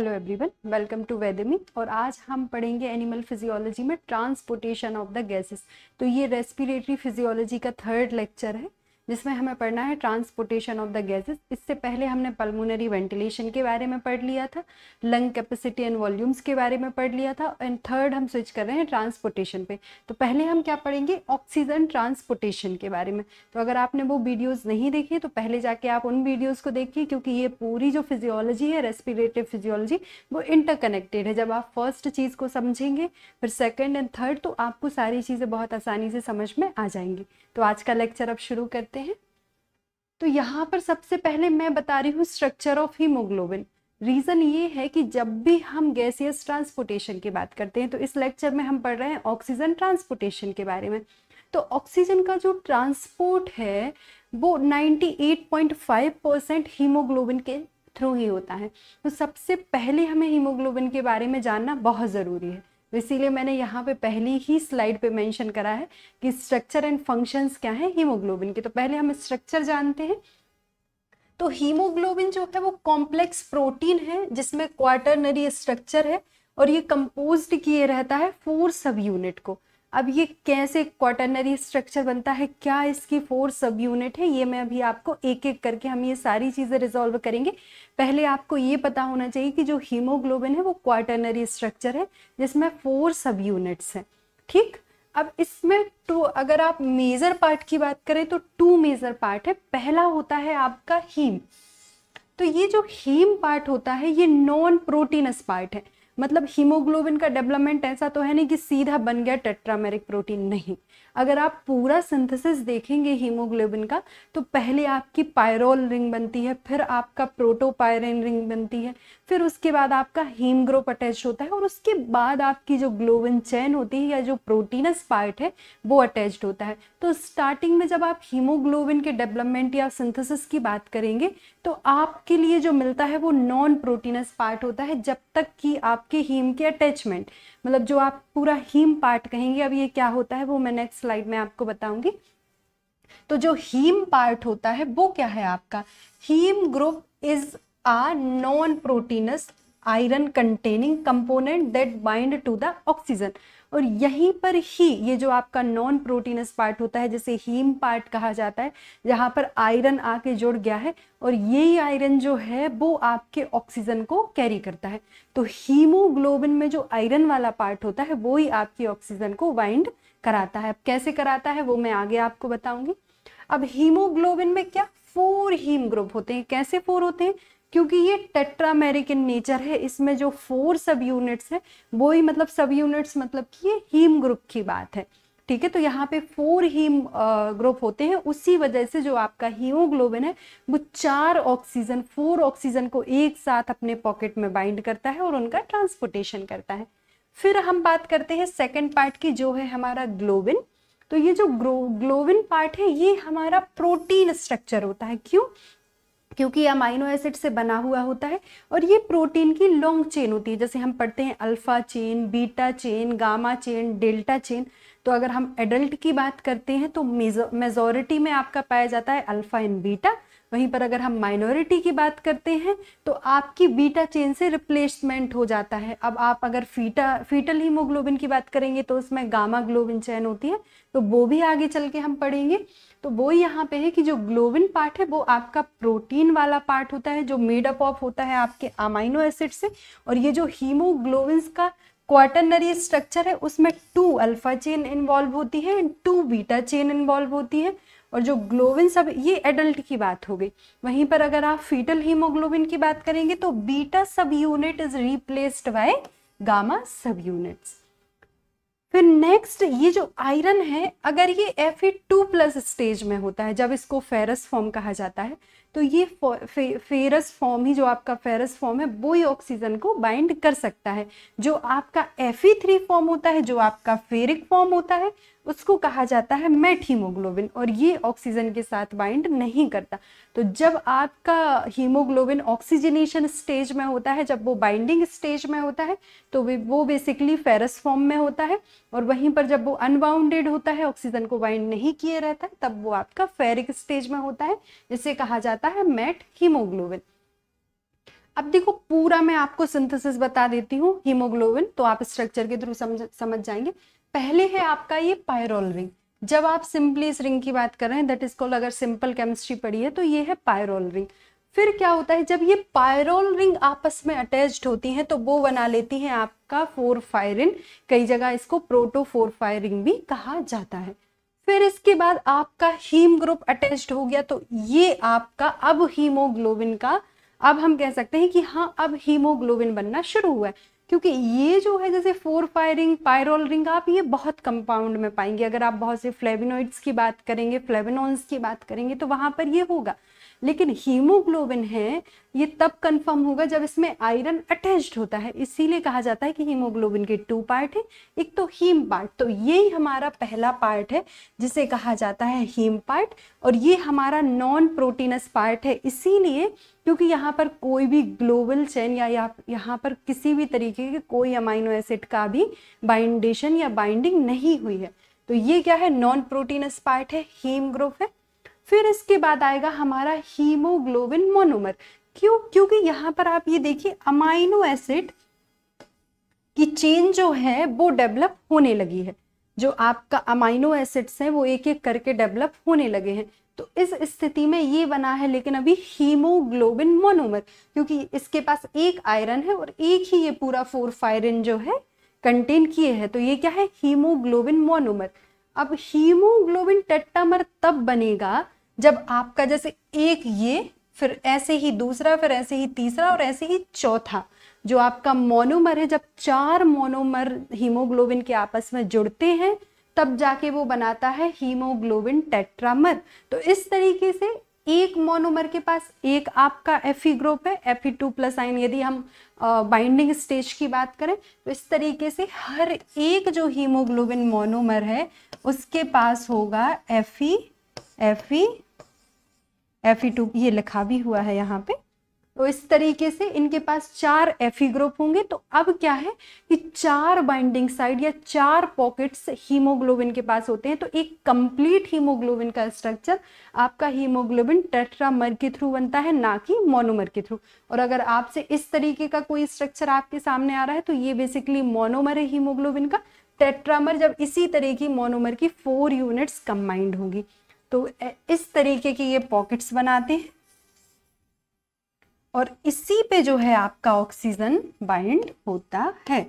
Hello everyone welcome to वेदमी और आज हम पढ़ेंगे एनिमल फिजियोलॉजी में ट्रांसपोर्टेशन ऑफ द गैसेस तो ये रेस्पिरेटरी फिजियोलॉजी का थर्ड लेक्चर है जिसमें हमें पढ़ना है ट्रांसपोर्टेशन ऑफ द गैसेस इससे पहले हमने पल्मोनरी वेंटिलेशन के बारे में पढ़ लिया था लंग कैपेसिटी एंड वॉल्यूम्स के बारे में पढ़ लिया था एंड थर्ड हम स्विच कर रहे हैं ट्रांसपोर्टेशन पे तो पहले हम क्या पढ़ेंगे ऑक्सीजन ट्रांसपोर्टेशन के बारे में तो अगर आपने वो वीडियोज़ नहीं देखी तो पहले जाके आप उन वीडियोज़ को देखिए क्योंकि ये पूरी जो फिजियोलॉजी है रेस्पिरेटिव फिजियोलॉजी वो इंटरकनेक्टेड है जब आप फर्स्ट चीज़ को समझेंगे फिर सेकेंड एंड थर्ड तो आपको सारी चीज़ें बहुत आसानी से समझ में आ जाएंगी तो आज का लेक्चर अब शुरू करते करते हैं तो यहाँ पर सबसे पहले मैं बता रही हूँ स्ट्रक्चर ऑफ हीमोग्लोबिन रीज़न ये है कि जब भी हम गैसियस ट्रांसपोर्टेशन की बात करते हैं तो इस लेक्चर में हम पढ़ रहे हैं ऑक्सीजन ट्रांसपोर्टेशन के बारे में तो ऑक्सीजन का जो ट्रांसपोर्ट है वो 98.5 परसेंट हीमोग्लोबिन के थ्रू ही होता है तो सबसे पहले हमें हीमोग्लोबिन के बारे में जानना बहुत ज़रूरी है तो इसीलिए मैंने यहाँ पे पहली ही स्लाइड पे मेंशन करा है कि स्ट्रक्चर एंड फंक्शंस क्या है हीमोग्लोबिन के तो पहले हम स्ट्रक्चर जानते हैं तो हीमोग्लोबिन जो है वो कॉम्प्लेक्स प्रोटीन है जिसमें क्वार्टरनरी स्ट्रक्चर है और ये कंपोज्ड किए रहता है फोर सब यूनिट को अब ये कैसे क्वाटरनरी स्ट्रक्चर बनता है क्या इसकी फोर सब यूनिट है ये मैं अभी आपको एक एक करके हम ये सारी चीज़ें रिजॉल्व करेंगे पहले आपको ये पता होना चाहिए कि जो हीमोग्लोबिन है वो क्वार्टनरी स्ट्रक्चर है जिसमें फोर सब यूनिट्स हैं ठीक अब इसमें टू अगर आप मेजर पार्ट की बात करें तो टू मेजर पार्ट है पहला होता है आपका हीम तो ये जो हीम पार्ट होता है ये नॉन प्रोटीनस पार्ट है मतलब हीमोग्लोबिन का डेवलपमेंट ऐसा तो है नहीं कि सीधा बन गया टेट्रामेरिक प्रोटीन नहीं अगर आप पूरा सिंथेसिस देखेंगे हीमोग्लोबिन का तो पहले आपकी पायरोल रिंग बनती है फिर आपका प्रोटोपायरिन रिंग बनती है फिर उसके बाद आपका हीम ग्रोप अटैच होता है और उसके बाद आपकी जो ग्लोबिन चैन होती है या जो प्रोटीनस पार्ट है वो अटैच्ड होता है तो स्टार्टिंग में जब आप हीमोग्लोबिन के डेवलपमेंट या सिंथेसिस की बात करेंगे तो आपके लिए जो मिलता है वो नॉन प्रोटीनस पार्ट होता है जब तक कि आपके हीम के अटैचमेंट मतलब जो आप पूरा हीम पार्ट कहेंगे अब ये क्या होता है वो मैं नेक्स्ट स्लाइड में आपको बताऊंगी तो जो हीम पार्ट होता है वो क्या है आपका haem group is a non proteinous iron containing component that bind to the oxygen और यहीं पर ही ये जो आपका नॉन प्रोटीनस पार्ट होता है जैसे हीम पार्ट कहा जाता है जहाँ पर आयरन आके जुड़ गया है और यही आयरन जो है वो आपके ऑक्सीजन को कैरी करता है तो हीमोग्लोबिन में जो आयरन वाला पार्ट होता है वो ही आपकी ऑक्सीजन को वाइंड कराता है अब कैसे कराता है वो मैं आगे आपको बताऊंगी अब हीमोग्लोबिन में क्या फोर हीम ग्रुप होते हैं कैसे फोर होते हैं क्योंकि ये टेट्रामेरिक इन नेचर है इसमें जो फोर सब यूनिट्स है वो ही मतलब सब यूनिट्स मतलब कि ये हीम ग्रुप की बात है ठीक है तो यहाँ पे फोर हीम ग्रुप होते हैं उसी वजह से जो आपका हीमोग्लोबिन है वो चार ऑक्सीजन फोर ऑक्सीजन को एक साथ अपने पॉकेट में बाइंड करता है और उनका ट्रांसपोर्टेशन करता है फिर हम बात करते हैं सेकेंड पार्ट की जो है हमारा ग्लोबिन तो ये जो ग्लोविन पार्ट है ये हमारा प्रोटीन स्ट्रक्चर होता है क्यों क्योंकि अमाइनो एसिड से बना हुआ होता है और ये प्रोटीन की लॉन्ग चेन होती है जैसे हम पढ़ते हैं alpha chain beta chain gamma chain delta chain तो अगर हम एडल्ट की बात करते हैं तो मेजोरिटी में आपका पाया जाता है अल्फा एंड बीटा वहीं पर अगर हम माइनॉरिटी की बात करते हैं तो आपकी बीटा चेन से रिप्लेसमेंट हो जाता है अब आप अगर फीटा फीटल हीमोग्लोबिन की बात करेंगे तो उसमें गामा ग्लोबिन चेन होती है तो वो भी आगे चल के हम पढ़ेंगे तो वो यहाँ पे है कि जो ग्लोबिन पार्ट है वो आपका प्रोटीन वाला पार्ट होता है जो मेड अप ऑफ होता है आपके अमाइनो एसिड से और ये जो हीमोग्लोबिन का क्वार्टनरी स्ट्रक्चर है उसमें टू अल्फा चेन इन्वॉल्व होती है and two beta chain involve होती है और जो ग्लोबिन सब ये एडल्ट की बात हो गई वहीं पर अगर आप फीटल हीमोग्लोबिन की बात करेंगे तो beta sub unit is replaced by gamma sub units फिर नेक्स्ट ये जो आयरन है अगर ये एफ टू प्लस स्टेज में होता है जब इसको फेरस फॉर्म कहा जाता है तो ये फे, फेरस फॉर्म ही जो आपका फेरस फॉर्म है वो ही ऑक्सीजन को बाइंड कर सकता है जो आपका एफ थ्री फॉर्म होता है जो आपका फेरिक फॉर्म होता है उसको कहा जाता है मेट हीमोग्लोबिन और ये ऑक्सीजन के साथ बाइंड नहीं करता तो जब आपका हीमोग्लोबिन ऑक्सीजनेशन स्टेज में होता है जब वो बाइंडिंग स्टेज में होता है तो वो बेसिकली फेरस फॉर्म में होता है और वहीं पर जब वो अनबाउंडेड होता है ऑक्सीजन को बाइंड नहीं किए रहता है तब वो आपका फेरिक स्टेज में होता है जिसे कहा जाता है मेट हीमोग्लोबिन अब देखो पूरा मैं आपको सिंथेसिस बता देती हूँ हीमोग्लोबिन तो आप स्ट्रक्चर के थ्रू समझ समझ जाएंगे पहले है आपका ये पायरोल रिंग जब आप सिंपली इस रिंग की बात कर रहे हैं दैट इज कॉल्ड अगर सिंपल केमिस्ट्री पढ़ी है तो ये है पायरोल रिंग फिर क्या होता है जब ये पायरोल रिंग आपस में अटैच्ड होती हैं तो वो बना लेती हैं आपका फोर फायरिन कई जगह इसको प्रोटो फोर फायरिंग भी कहा जाता है फिर इसके बाद आपका हीम ग्रुप अटैच्ड हो गया तो ये आपका अब हीमोग्लोबिन का अब हम कह सकते हैं कि हाँ अब हीमोग्लोबिन बनना शुरू हुआ है क्योंकि ये जो है जैसे फोर फायरिंग पायरोल रिंग आप ये बहुत कंपाउंड में पाएंगे अगर आप बहुत से फ्लेविनोइड्स की बात करेंगे फ्लेविनॉन्स की बात करेंगे तो वहां पर ये होगा लेकिन हीमोग्लोबिन है ये तब कंफर्म होगा जब इसमें आयरन अटैच्ड होता है इसीलिए कहा जाता है कि हीमोग्लोबिन के टू पार्ट है एक तो हीम पार्ट तो ये हमारा पहला पार्ट है जिसे कहा जाता है हीम पार्ट और ये हमारा नॉन प्रोटीनस पार्ट है इसीलिए क्योंकि यहाँ पर कोई भी ग्लोबल चेन या यहाँ पर किसी भी तरीके के कोई अमाइनो एसिड का भी बाइंडेशन या बाइंडिंग नहीं हुई है तो ये क्या है नॉन प्रोटीनस पार्ट है हीम ग्रुप है फिर इसके बाद आएगा हमारा हीमोग्लोबिन मोनोमर क्यों क्योंकि यहाँ पर आप ये देखिए अमाइनो एसिड की चेन जो है वो डेवलप होने लगी है जो आपका अमाइनो एसिड्स हैं वो एक एक करके डेवलप होने लगे हैं तो इस स्थिति में ये बना है लेकिन अभी हीमोग्लोबिन मोनोमर क्योंकि इसके पास एक आयरन है और एक ही ये पूरा फोर फायरन जो है कंटेन किए है तो ये क्या है हीमोग्लोबिन मोनोमर अब हीमोग्लोबिन टट्टामर तब बनेगा जब आपका जैसे एक ये फिर ऐसे ही दूसरा फिर ऐसे ही तीसरा और ऐसे ही चौथा जो आपका मोनोमर है जब चार मोनोमर हीमोग्लोबिन के आपस में जुड़ते हैं तब जाके वो बनाता है हीमोग्लोबिन टेट्रामर तो इस तरीके से एक मोनोमर के पास एक आपका एफी ग्रुप है एफी टू प्लस आइन यदि हम बाइंडिंग स्टेज की बात करें तो इस तरीके से हर एक जो हीमोग्लोबिन मोनोमर है उसके पास होगा एफी एफी एफी टू ये लिखा भी हुआ है यहाँ पे तो इस तरीके से इनके पास चार एफी ग्रुप होंगे तो अब क्या है कि चार बाइंडिंग साइड या चार पॉकेट्स हीमोग्लोबिन के पास होते हैं तो एक कंप्लीट हीमोग्लोबिन का स्ट्रक्चर आपका हीमोग्लोबिन टेट्रामर के थ्रू बनता है ना कि मोनोमर के थ्रू और अगर आपसे इस तरीके का कोई स्ट्रक्चर आपके सामने आ रहा है तो ये बेसिकली मोनोमर है हीमोग्लोबिन का टेट्रामर जब इसी तरह की मोनोमर की फोर यूनिट्स कंबाइंड होगी तो इस तरीके की ये पॉकेट्स बनाते हैं और इसी पे जो है आपका ऑक्सीजन बाइंड होता है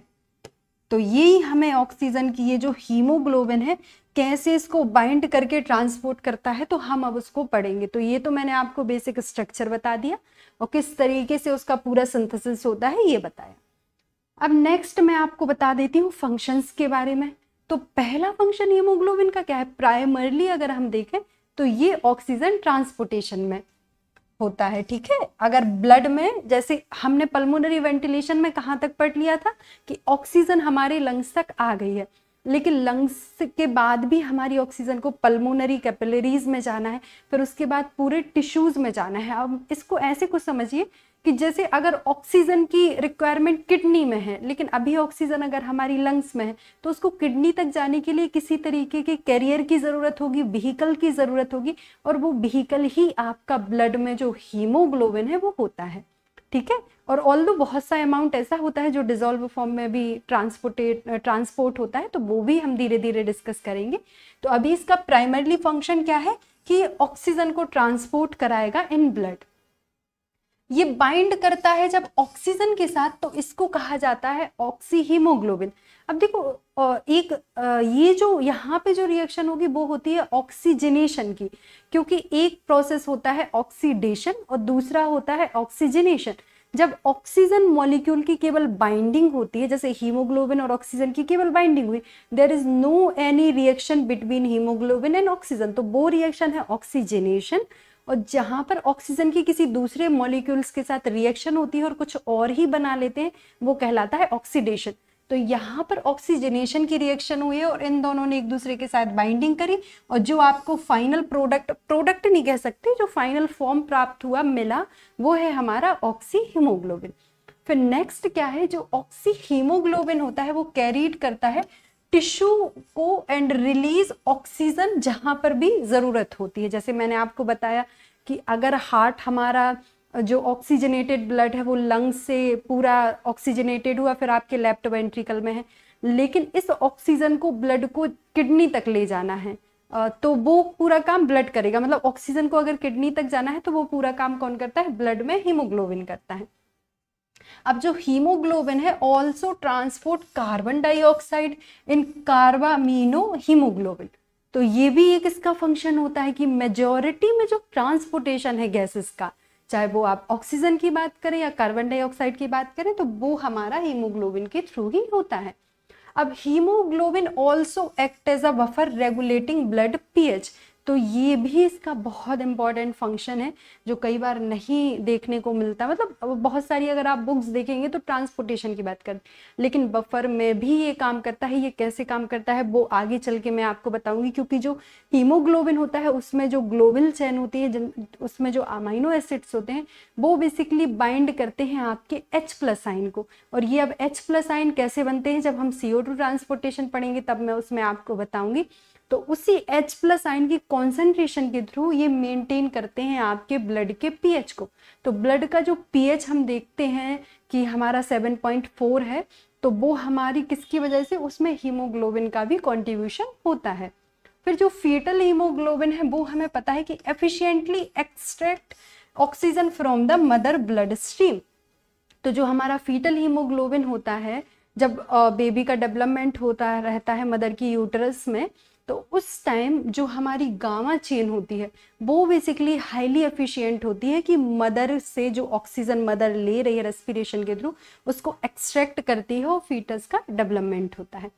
तो यही हमें ऑक्सीजन की ये जो हीमोग्लोबिन है कैसे इसको बाइंड करके ट्रांसपोर्ट करता है तो हम अब उसको पढ़ेंगे तो ये तो मैंने आपको बेसिक स्ट्रक्चर बता दिया और किस तरीके से उसका पूरा सिंथेसिस होता है ये बताया अब नेक्स्ट मैं आपको बता देती हूँ फंक्शंस के बारे में तो पहला फंक्शन हीमोग्लोबिन का क्या है प्राइमरली अगर हम देखें तो ये ऑक्सीजन ट्रांसपोर्टेशन में होता है ठीक है अगर ब्लड में जैसे हमने पल्मोनरी वेंटिलेशन में कहाँ तक पढ़ लिया था कि ऑक्सीजन हमारे लंग्स तक आ गई है लेकिन लंग्स के बाद भी हमारी ऑक्सीजन को पल्मोनरी कैपिलरीज में जाना है फिर उसके बाद पूरे टिश्यूज़ में जाना है अब इसको ऐसे कुछ समझिए कि जैसे अगर ऑक्सीजन की रिक्वायरमेंट किडनी में है लेकिन अभी ऑक्सीजन अगर हमारी लंग्स में है तो उसको किडनी तक जाने के लिए किसी तरीके के कैरियर की ज़रूरत होगी व्हीकल की ज़रूरत होगी और वो व्हीकल ही आपका ब्लड में जो हीमोग्लोबिन है वो होता है ठीक है और ऑल दो बहुत सा अमाउंट ऐसा होता है जो डिजोल्व फॉर्म में भी ट्रांसपोर्टेट ट्रांसपोर्ट होता है तो वो भी हम धीरे धीरे डिस्कस करेंगे तो अभी इसका प्राइमरली फंक्शन क्या है कि ऑक्सीजन को ट्रांसपोर्ट कराएगा इन ब्लड ये बाइंड करता है जब ऑक्सीजन के साथ तो इसको कहा जाता है ऑक्सीहीमोग्लोबिन अब देखो एक ये जो यहाँ पे जो रिएक्शन होगी वो होती है ऑक्सीजनेशन की क्योंकि एक प्रोसेस होता है ऑक्सीडेशन और दूसरा होता है ऑक्सीजनेशन जब ऑक्सीजन मॉलिक्यूल की केवल बाइंडिंग होती है जैसे हीमोग्लोबिन और ऑक्सीजन की केवल बाइंडिंग हुई there is no any reaction between haemoglobin and oxygen तो वो रिएक्शन है ऑक्सीजनेशन और जहाँ पर ऑक्सीजन की किसी दूसरे मॉलिक्यूल्स के साथ रिएक्शन होती है और कुछ और ही बना लेते हैं वो कहलाता है ऑक्सीडेशन तो यहाँ पर ऑक्सीजनेशन की रिएक्शन हुई है और इन दोनों ने एक दूसरे के साथ बाइंडिंग करी और जो आपको फाइनल प्रोडक्ट प्रोडक्ट नहीं कह सकते जो फाइनल फॉर्म प्राप्त हुआ मिला वो है हमारा ऑक्सी हीमोग्लोबिन फिर नेक्स्ट क्या है जो ऑक्सी हीमोग्लोबिन होता है वो कैरीड करता है टिश्यू को एंड रिलीज ऑक्सीजन जहाँ पर भी ज़रूरत होती है जैसे मैंने आपको बताया कि अगर हार्ट हमारा जो ऑक्सीजनेटेड ब्लड है वो लंग्स से पूरा ऑक्सीजनेटेड हुआ फिर आपके लेफ्ट वेंट्रिकल में है लेकिन इस ऑक्सीजन को ब्लड को किडनी तक ले जाना है तो वो पूरा काम ब्लड करेगा मतलब ऑक्सीजन को अगर किडनी तक जाना है तो वो पूरा काम कौन करता है ब्लड में हीमोग्लोबिन करता है अब जो हीमोग्लोबिन है also transport carbon dioxide in carbamino haemoglobin तो ये भी एक इसका फंक्शन होता है कि मेजोरिटी में जो ट्रांसपोर्टेशन है गैसेस का चाहे वो आप ऑक्सीजन की बात करें या कार्बन डाइऑक्साइड की बात करें तो वो हमारा हीमोग्लोबिन के थ्रू ही होता है अब haemoglobin also act as a buffer regulating blood pH तो ये भी इसका बहुत इम्पॉर्टेंट फंक्शन है जो कई बार नहीं देखने को मिलता मतलब बहुत सारी अगर आप बुक्स देखेंगे तो ट्रांसपोर्टेशन की बात कर लेकिन बफर में भी ये काम करता है ये कैसे काम करता है वो आगे चल के मैं आपको बताऊंगी क्योंकि जो हीमोग्लोबिन होता है उसमें जो ग्लोबिल चैन होती है उसमें जो अमाइनो एसिड्स होते हैं वो बेसिकली बाइंड करते हैं आपके एच प्लस आइन को और ये अब एच प्लस आइन कैसे बनते हैं जब हम सी ट्रांसपोर्टेशन पढ़ेंगे तब मैं उसमें आपको बताऊंगी तो उसी H प्लस आइन की कॉन्सेंट्रेशन के थ्रू ये मेंटेन करते हैं आपके ब्लड के पीएच को तो ब्लड का जो पीएच हम देखते हैं कि हमारा 7.4 है तो वो हमारी किसकी वजह से उसमें हीमोग्लोबिन का भी कॉन्ट्रीब्यूशन होता है फिर जो फीटल हीमोग्लोबिन है वो हमें पता है कि efficiently extract oxygen from the mother blood stream तो जो हमारा फीटल हीमोग्लोबिन होता है जब बेबी का डेवलपमेंट होता रहता है मदर की यूटरस में तो उस टाइम जो हमारी गामा चेन होती है वो बेसिकली हाईली एफिशिएंट होती है कि मदर से जो ऑक्सीजन मदर ले रही है रेस्पिरेशन के थ्रू उसको एक्सट्रैक्ट करती है और फीटस का डेवलपमेंट होता है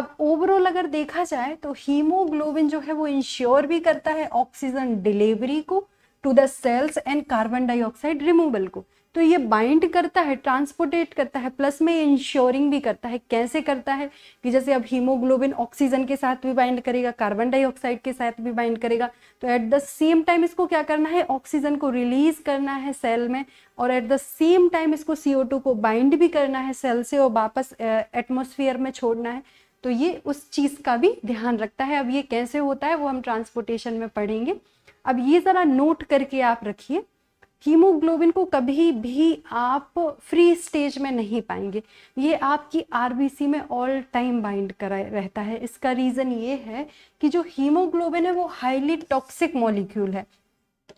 अब ओवरऑल अगर देखा जाए तो हीमोग्लोबिन जो है वो इंश्योर भी करता है ऑक्सीजन डिलीवरी को to the cells and carbon dioxide removal को तो ये बाइंड करता है ट्रांसपोर्टेट करता है प्लस में इंश्योरिंग भी करता है कैसे करता है कि जैसे अब हीमोग्लोबिन ऑक्सीजन के साथ भी बाइंड करेगा कार्बन डाइऑक्साइड के साथ भी बाइंड करेगा तो एट द सेम टाइम इसको क्या करना है ऑक्सीजन को रिलीज करना है सेल में और एट द सेम टाइम इसको सी को बाइंड भी करना है सेल से और वापस एटमोसफियर में छोड़ना है तो ये उस चीज़ का भी ध्यान रखता है अब ये कैसे होता है वो हम ट्रांसपोर्टेशन में पढ़ेंगे अब ये ज़रा नोट करके आप रखिए हीमोग्लोबिन को कभी भी आप फ्री स्टेज में नहीं पाएंगे ये आपकी आरबीसी में ऑल टाइम बाइंड करा रहता है इसका रीज़न ये है कि जो हीमोग्लोबिन है वो हाईली टॉक्सिक मॉलिक्यूल है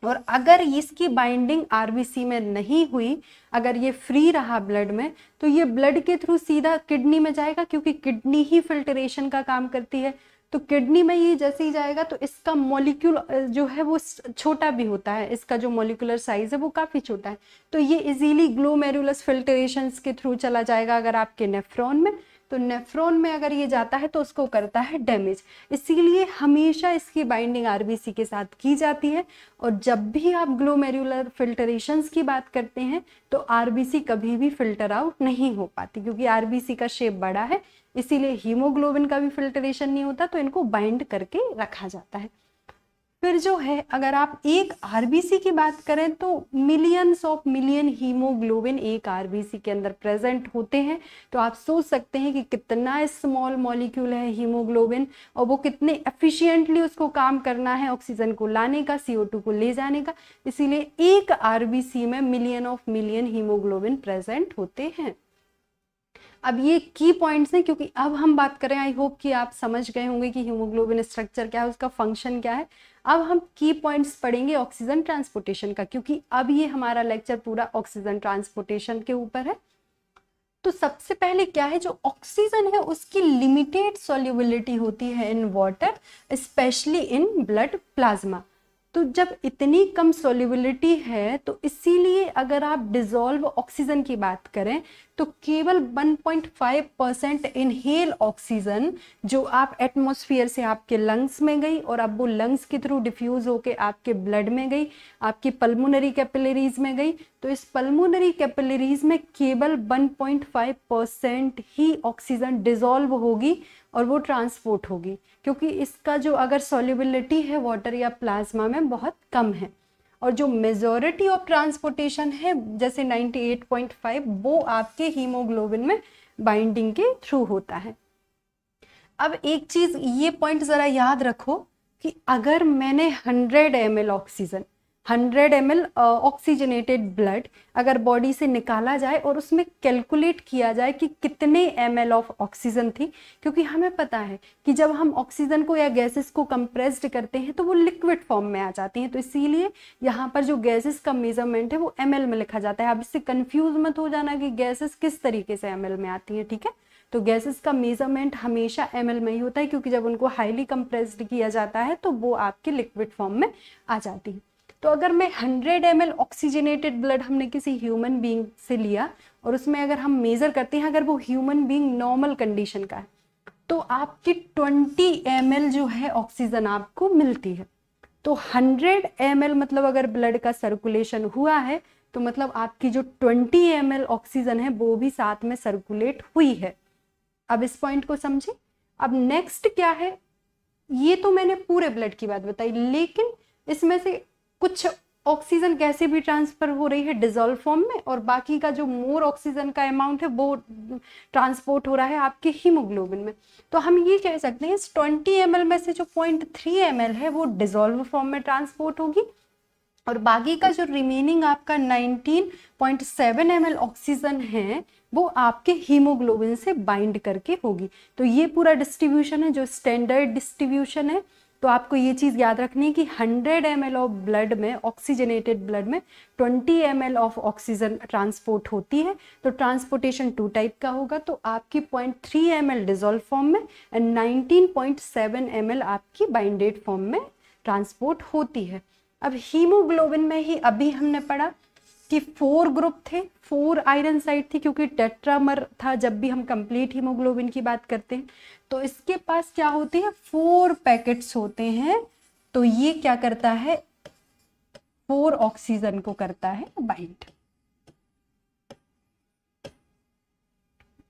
और अगर इसकी बाइंडिंग आरबीसी में नहीं हुई अगर ये फ्री रहा ब्लड में तो ये ब्लड के थ्रू सीधा किडनी में जाएगा क्योंकि किडनी ही फिल्ट्रेशन का काम करती है तो किडनी में ये जैसे ही जाएगा तो इसका मॉलिक्यूल जो है वो छोटा भी होता है इसका जो मोलिकुलर साइज है वो काफ़ी छोटा है तो ये इजीली ग्लोमेरुलस फिल्ट्रेशन के थ्रू चला जाएगा अगर आपके नेफ्रॉन में तो नेफ्रॉन में अगर ये जाता है तो उसको करता है डैमेज इसीलिए हमेशा इसकी बाइंडिंग आरबीसी के साथ की जाती है और जब भी आप ग्लोमेरुलर फिल्टरेशंस की बात करते हैं तो आरबीसी कभी भी फिल्टर आउट नहीं हो पाती क्योंकि आरबीसी का शेप बड़ा है इसीलिए हीमोग्लोबिन का भी फिल्टरेशन नहीं होता तो इनको बाइंड करके रखा जाता है फिर जो है अगर आप एक आरबीसी की बात करें तो मिलियंस ऑफ मिलियन हीमोग्लोबिन एक आरबीसी के अंदर प्रेजेंट होते हैं तो आप सोच सकते हैं कि कितना स्मॉल मॉलिक्यूल है हीमोग्लोबिन और वो कितने एफिशिएंटली उसको काम करना है ऑक्सीजन को लाने का सीओ को ले जाने का इसीलिए एक आरबीसी में million of million haemoglobin present होते हैं अब ये की पॉइंट्स हैं क्योंकि अब हम बात करें आई होप कि आप समझ गए होंगे कि हीमोग्लोबिन स्ट्रक्चर क्या है उसका फंक्शन क्या है अब हम की पॉइंट्स पढ़ेंगे ऑक्सीजन ट्रांसपोर्टेशन का क्योंकि अब ये हमारा लेक्चर पूरा ऑक्सीजन ट्रांसपोर्टेशन के ऊपर है तो सबसे पहले क्या है जो ऑक्सीजन है उसकी लिमिटेड सोल्यूबिलिटी होती है in water specially in blood plasma तो जब इतनी कम सोल्यूबिलिटी है तो इसीलिए अगर आप डिजोल्व ऑक्सीजन की बात करें तो केवल 1.5 परसेंट इनहेल ऑक्सीजन जो आप एटमॉस्फेयर से आपके लंग्स में गई और अब वो लंग्स के थ्रू डिफ्यूज़ होके आपके ब्लड में गई आपकी पल्मोनरी कैपिलरीज में गई तो इस पल्मोनरी कैपिलरीज में केवल 1.5 परसेंट ही ऑक्सीजन डिजॉल्व होगी और वो ट्रांसपोर्ट होगी क्योंकि इसका जो अगर सॉल्युबिलिटी है वाटर या प्लाज्मा में बहुत कम है और जो मेजोरिटी ऑफ ट्रांसपोर्टेशन है जैसे 98.5 वो आपके हीमोग्लोबिन में बाइंडिंग के थ्रू होता है अब एक चीज़ ये पॉइंट ज़रा याद रखो कि अगर मैंने 100 M oxygen 100 M L oxygenated blood अगर बॉडी से निकाला जाए और उसमें कैलकुलेट किया जाए कि कितने एम एल ऑफ ऑक्सीजन थी क्योंकि हमें पता है कि जब हम ऑक्सीजन को या गैसेस को कंप्रेस्ड करते हैं तो वो लिक्विड फॉर्म में आ जाती हैं तो इसीलिए यहाँ पर जो गैसेस का मेजरमेंट है वो एम में लिखा जाता है आप इससे कन्फ्यूज मत हो जाना कि गैसेस किस तरीके से एम में आती हैं ठीक है तो गैसेस का मेजरमेंट हमेशा एम में ही होता है क्योंकि जब उनको हाईली कंप्रेस्ड किया जाता है तो वो आपके लिक्विड फॉर्म में आ जाती है तो अगर मैं 100 एम ऑक्सीजनेटेड ब्लड हमने किसी ह्यूमन बींग से लिया और उसमें अगर हम मेज़र करते हैं अगर वो ह्यूमन बींग नॉर्मल कंडीशन का है तो आपकी 20 एम जो है ऑक्सीजन आपको मिलती है तो 100 एम मतलब अगर ब्लड का सर्कुलेशन हुआ है तो मतलब आपकी जो 20 एम ऑक्सीजन है वो भी साथ में सर्कुलेट हुई है अब इस पॉइंट को समझे अब नेक्स्ट क्या है ये तो मैंने पूरे ब्लड की बात बताई लेकिन इसमें से कुछ ऑक्सीजन कैसे भी ट्रांसफर हो रही है डिजोल्व फॉर्म में और बाकी का जो मोर ऑक्सीजन का अमाउंट है वो ट्रांसपोर्ट हो रहा है आपके हीमोग्लोबिन में तो हम ये कह सकते हैं इस ट्वेंटी एम में से जो थ्री एम है वो डिजोल्व फॉर्म में ट्रांसपोर्ट होगी और बाकी का जो रिमेनिंग आपका 19.7 पॉइंट ऑक्सीजन है वो आपके हीमोग्लोबिन से बाइंड करके होगी तो ये पूरा डिस्ट्रीब्यूशन है जो स्टैंडर्ड डिस्ट्रीब्यूशन है तो आपको ये चीज़ याद रखनी है कि 100 एम ऑफ ब्लड में ऑक्सीजनेटेड ब्लड में 20 एम ऑफ ऑक्सीजन ट्रांसपोर्ट होती है तो ट्रांसपोर्टेशन टू टाइप का होगा तो आपकी 0.3 थ्री एम डिजोल्व फॉर्म में एंड 19.7 एम आपकी बाइंडेड फॉर्म में ट्रांसपोर्ट होती है अब हीमोग्लोबिन में ही अभी हमने पढ़ा कि फोर ग्रुप थे फोर आयरन साइड थी क्योंकि टेट्रामर था जब भी हम कंप्लीट हीमोग्लोबिन की बात करते हैं तो इसके पास क्या होती है फोर पैकेट्स होते हैं तो ये क्या करता है फोर ऑक्सीजन को करता है बाइंड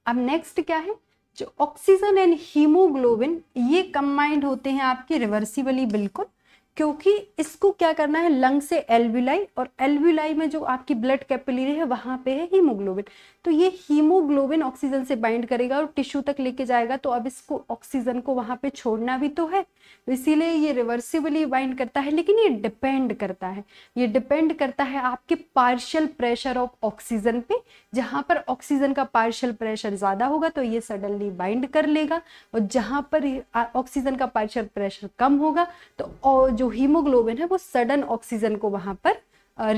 अब नेक्स्ट क्या है जो ऑक्सीजन एंड हीमोग्लोबिन ये कंबाइंड होते हैं आपके रिवर्सिबली बिल्कुल क्योंकि इसको क्या करना है लंग से एल्विलाई और एल्विलाई में जो आपकी ब्लड कैपिलरी है वहां पे है हीमोग्लोबिन तो ये हीमोग्लोबिन ऑक्सीजन से बाइंड करेगा और टिश्यू तक लेके जाएगा तो अब इसको ऑक्सीजन को वहां पे छोड़ना भी तो है तो इसीलिए ये रिवर्सिबली बाइंड करता है लेकिन ये डिपेंड करता है ये डिपेंड करता है आपके पार्शियल प्रेशर ऑफ ऑक्सीजन पे जहां पर ऑक्सीजन का पार्शियल प्रेशर ज़्यादा होगा तो ये सडनली बाइंड कर लेगा और जहां पर ऑक्सीजन का पार्शियल प्रेशर कम होगा तो जो जो हीमोग्लोबिन है वो सडन ऑक्सीजन को वहाँ पर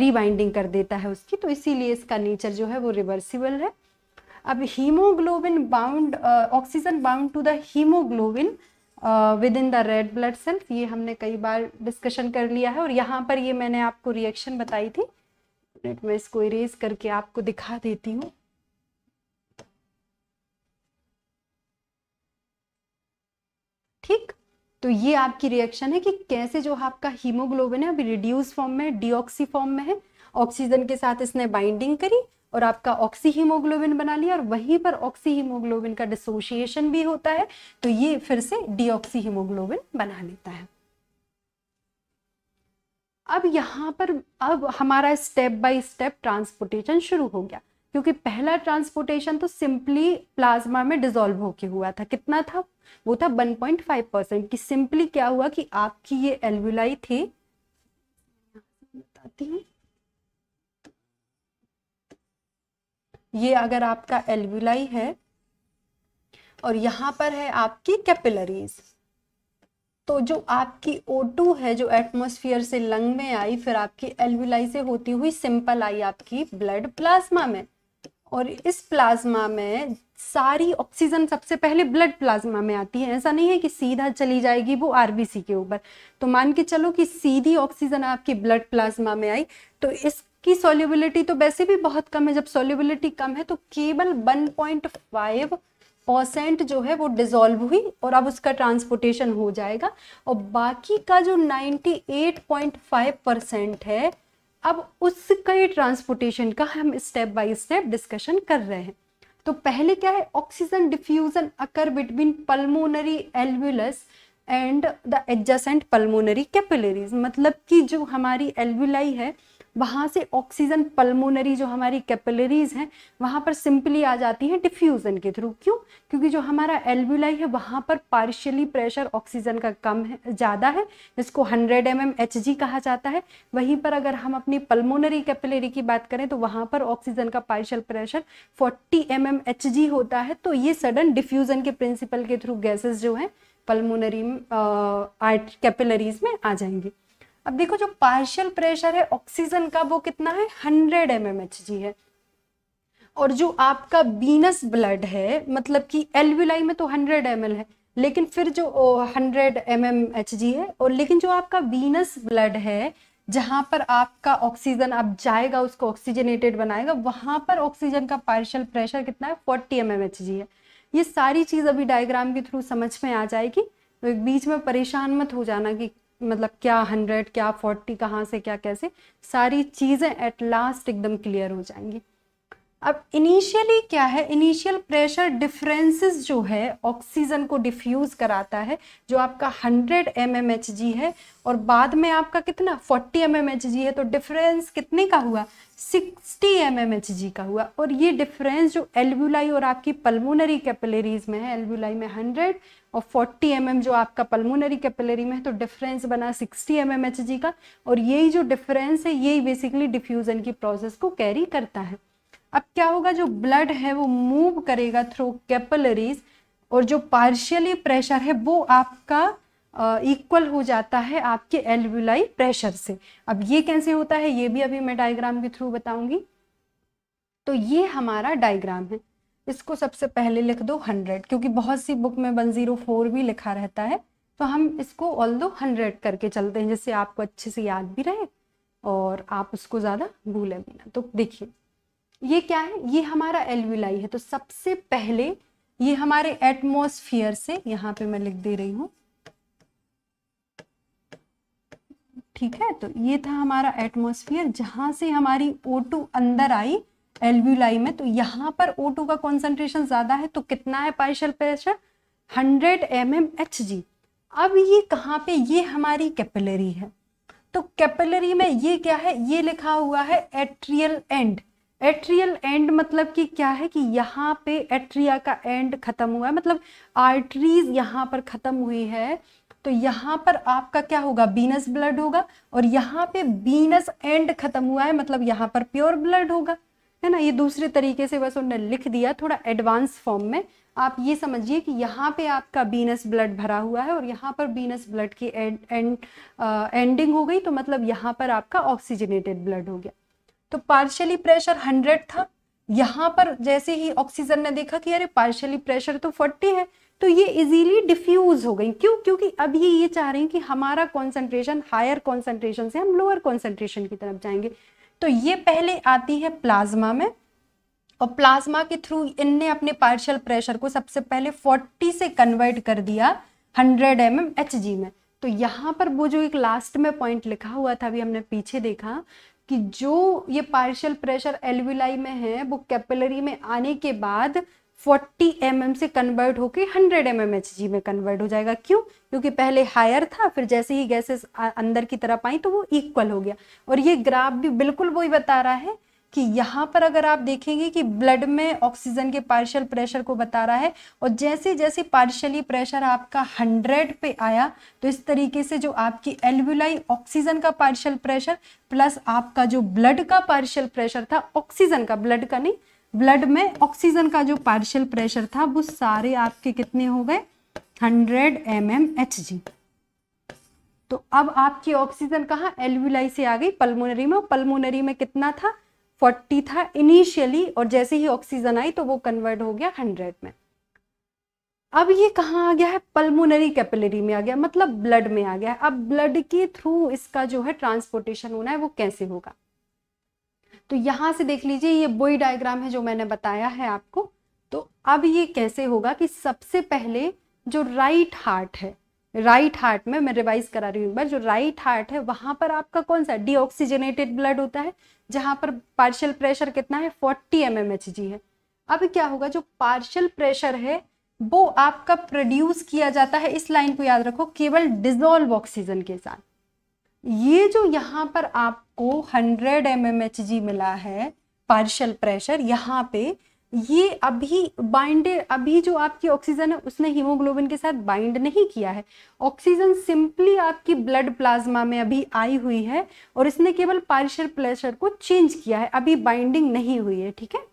रीबाइंडिंग कर देता है उसकी तो इसीलिए इसका नेचर जो है वो रिवर्सिबल है अब haemoglobin bound oxygen bound to the haemoglobin within the red blood cells ये हमने कई बार डिस्कशन कर लिया है और यहाँ पर ये मैंने आपको रिएक्शन बताई थी मिनट में इसको इरेज करके आपको दिखा देती हूँ ठीक तो ये आपकी रिएक्शन है कि कैसे जो आपका हीमोग्लोबिन है अभी रिड्यूस फॉर्म में डीऑक्सी फॉर्म में है ऑक्सीजन के साथ इसने बाइंडिंग करी और आपका ऑक्सी हीमोग्लोबिन बना लिया और वहीं पर ऑक्सी हीमोग्लोबिन का डिसोशिएशन भी होता है तो ये फिर से डीऑक्सी हीमोग्लोबिन बना लेता है अब यहाँ पर अब हमारा स्टेप बाय स्टेप ट्रांसपोर्टेशन शुरू हो गया क्योंकि पहला ट्रांसपोर्टेशन तो सिंपली प्लाज्मा में डिजोल्व होके हुआ था कितना था वो था 1.5 परसेंट कि सिंपली क्या हुआ कि आपकी ये एल्वुलाई थी बताती हूँ ये अगर आपका एल्वुलाई है और यहां पर है आपकी कैपिलरीज तो जो आपकी O2 है जो एटमोस्फियर से लंग में आई फिर आपकी एल्वुलाई से होती हुई सिंपल आई आपकी ब्लड प्लाज्मा में और इस प्लाज्मा में सारी ऑक्सीजन सबसे पहले ब्लड प्लाज्मा में आती है ऐसा नहीं है कि सीधा चली जाएगी वो आरबीसी के ऊपर तो मान के चलो कि सीधी ऑक्सीजन आपकी ब्लड प्लाज्मा में आई तो इसकी सोल्यूबिलिटी तो वैसे भी बहुत कम है जब सोल्यूबिलिटी कम है तो केवल 1.5 परसेंट जो है वो डिजोल्व हुई और अब उसका ट्रांसपोर्टेशन हो जाएगा और बाकी का जो 98.5 परसेंट है अब उसके ट्रांसपोर्टेशन का हम स्टेप बाय स्टेप डिस्कशन कर रहे हैं तो पहले क्या है oxygen diffusion occur between pulmonary alveolus and the adjacent pulmonary capillaries मतलब कि जो हमारी एल्वुलाई है वहाँ से ऑक्सीजन पल्मोनरी जो हमारी कैपिलरीज हैं वहाँ पर सिंपली आ जाती है डिफ्यूज़न के थ्रू क्यों क्योंकि जो हमारा एल्वुलाई है वहाँ पर पार्शियली प्रेशर ऑक्सीजन का कम है ज़्यादा है जिसको 100 एम एम कहा जाता है वहीं पर अगर हम अपनी पल्मोनरी कैपिलरी की बात करें तो वहाँ पर ऑक्सीजन का partial pressure forty M M होता है तो ये सडन डिफ्यूज़न के प्रिंसिपल के थ्रू गैसेज जो हैं पल्मोनरी आर्ट कैपिलरीज में आ जाएंगे अब देखो जो पार्शियल प्रेशर है ऑक्सीजन का वो कितना है हंड्रेड एम एम एच जी है और जो आपका बीनस ब्लड है मतलब कि एलविलाई में तो हंड्रेड एम है लेकिन फिर जो हंड्रेड एम एम एच जी है और लेकिन जो आपका बीनस ब्लड है जहां पर आपका ऑक्सीजन आप जाएगा उसको ऑक्सीजनेटेड बनाएगा वहां पर ऑक्सीजन का पार्शियल प्रेशर कितना है फोर्टी एम एम एच जी है ये सारी चीज़ अभी डायग्राम के थ्रू समझ में आ जाएगी तो एक बीच में परेशान मत हो जाना कि मतलब क्या हंड्रेड क्या फोर्टी कहाँ से क्या कैसे सारी चीज़ें एट लास्ट एकदम क्लियर हो जाएंगी अब इनिशियली क्या है इनिशियल प्रेशर डिफरेंसेस जो है ऑक्सीजन को डिफ्यूज़ कराता है जो आपका 100 एम एम है और बाद में आपका कितना 40 एम एम है तो डिफरेंस कितने का हुआ 60 एम एम का हुआ और ये डिफरेंस जो एल्बुलाई और आपकी पल्मोनरी कैपिलरीज में है एल्बुलाई में 100 और 40 एम mm जो आपका पल्मोनरी कैपिलरी में है तो डिफरेंस बना 60 एम एम एच का और यही जो डिफरेंस है यही बेसिकली डिफ्यूज़न की प्रोसेस को कैरी करता है अब क्या होगा जो ब्लड है वो मूव करेगा थ्रू कैपलरीज और जो पार्शियली प्रेशर है वो आपका इक्वल uh, हो जाता है आपके एल्वुलाई प्रेशर से अब ये कैसे होता है ये भी अभी मैं डायग्राम के थ्रू बताऊंगी तो ये हमारा डायग्राम है इसको सबसे पहले लिख दो हंड्रेड क्योंकि बहुत सी बुक में वन जीरो फोर भी लिखा रहता है तो हम इसको ऑल दो हंड्रेड करके चलते हैं जिससे आपको अच्छे से याद भी रहे और आप उसको ज़्यादा भूलें भी ना तो देखिए ये क्या है ये हमारा एलवीलाई है तो सबसे पहले ये हमारे एटमोसफियर से यहाँ पे मैं लिख दे रही हूँ ठीक है तो ये था हमारा एटमोसफियर जहां से हमारी ओ अंदर आई एल्व्यूलाई में तो यहाँ पर O2 का कॉन्सेंट्रेशन ज़्यादा है तो कितना है partial pressure 100 M M H जी अब ये कहाँ पे ये हमारी कैपिलरी है तो कैपिलरी में ये क्या है ये लिखा हुआ है एट्रियल एंड एट्रियल एंड मतलब कि क्या है कि यहाँ पे एट्रिया का एंड खत्म हुआ है मतलब आर्टरीज यहाँ पर खत्म हुई है तो यहाँ पर आपका क्या होगा बीनस ब्लड होगा और यहाँ पे बीनस एंड खत्म हुआ है मतलब यहाँ पर प्योर ब्लड होगा है ना ये दूसरे तरीके से बस उन्होंने लिख दिया थोड़ा एडवांस फॉर्म में आप ये समझिए कि यहाँ पे आपका बीनस ब्लड भरा हुआ है और यहाँ पर बीनस ब्लड की एंड एंड एंडिंग हो गई तो मतलब यहाँ पर आपका ऑक्सीजनेटेड ब्लड हो गया तो पार्शियली प्रेशर हंड्रेड था यहाँ पर जैसे ही ऑक्सीजन ने देखा कि अरे पार्शियली प्रेशर तो फोर्टी है तो ये इजीली डिफ्यूज हो गई क्यों क्योंकि अब ये ये चाह रहे हैं कि हमारा कॉन्सेंट्रेशन हायर कॉन्सेंट्रेशन से हम लोअर कॉन्सेंट्रेशन की तरफ जाएंगे तो ये पहले आती है प्लाज्मा में और प्लाज्मा के थ्रू इनने अपने पार्शियल प्रेशर को सबसे पहले 40 से कन्वर्ट कर दिया 100 एम एम एच जी में तो यहाँ पर वो जो एक लास्ट में पॉइंट लिखा हुआ था अभी हमने पीछे देखा कि जो ये पार्शियल प्रेशर एलविलाई में है वो कैपिलरी में आने के बाद 40 एम mm से कन्वर्ट होके 100 एम mm में कन्वर्ट हो जाएगा क्यों क्योंकि पहले हायर था फिर जैसे ही गैसेस अंदर की तरफ आई तो वो इक्वल हो गया और ये ग्राफ भी बिल्कुल वही बता रहा है कि यहाँ पर अगर आप देखेंगे कि ब्लड में ऑक्सीजन के पार्शियल प्रेशर को बता रहा है और जैसे जैसे पार्शियली प्रेशर आपका 100 पे आया तो इस तरीके से जो आपकी एल्वुलाई ऑक्सीजन का पार्शियल प्रेशर प्लस आपका जो ब्लड का पार्शियल प्रेशर था ऑक्सीजन का ब्लड का नहीं ब्लड में ऑक्सीजन का जो पार्शियल प्रेशर था वो सारे आपके कितने हो गए हंड्रेड एम एम एच जी तो अब आपकी ऑक्सीजन कहाँ एल्वुलाई से आ गई पल्मोनरी में पल्मोनरी में कितना था फोर्टी था इनिशियली और जैसे ही ऑक्सीजन आई तो वो कन्वर्ट हो गया हंड्रेड में अब ये कहाँ आ गया है पल्मोनरी कैपिलरी में आ गया मतलब ब्लड में आ गया है अब ब्लड के थ्रू इसका जो है ट्रांसपोर्टेशन होना है वो कैसे होगा तो यहाँ से देख लीजिए ये बोई डायग्राम है जो मैंने बताया है आपको तो अब ये कैसे होगा कि सबसे पहले जो राइट हार्ट है राइट हार्ट में मैं रिवाइज करा रही हूँ एक बार जो राइट हार्ट है वहां पर आपका कौन सा डीऑक्सीजनेटेड ब्लड होता है जहां पर पार्शियल प्रेशर कितना है फोर्टी एम एम एच जी है अब क्या होगा जो पार्शियल प्रेशर है वो आपका प्रोड्यूस किया जाता है इस लाइन को याद रखो केवल डिजोल्व ऑक्सीजन के साथ ये जो यहाँ पर आप आपको 100 एम एम मिला है पार्शल प्रेशर यहाँ पे ये अभी बाइंड अभी जो आपकी ऑक्सीजन है उसने हीमोग्लोबिन के साथ बाइंड नहीं किया है ऑक्सीजन सिंपली आपकी ब्लड प्लाज्मा में अभी आई हुई है और इसने केवल पार्शियल प्रेशर को चेंज किया है अभी बाइंडिंग नहीं हुई है ठीक है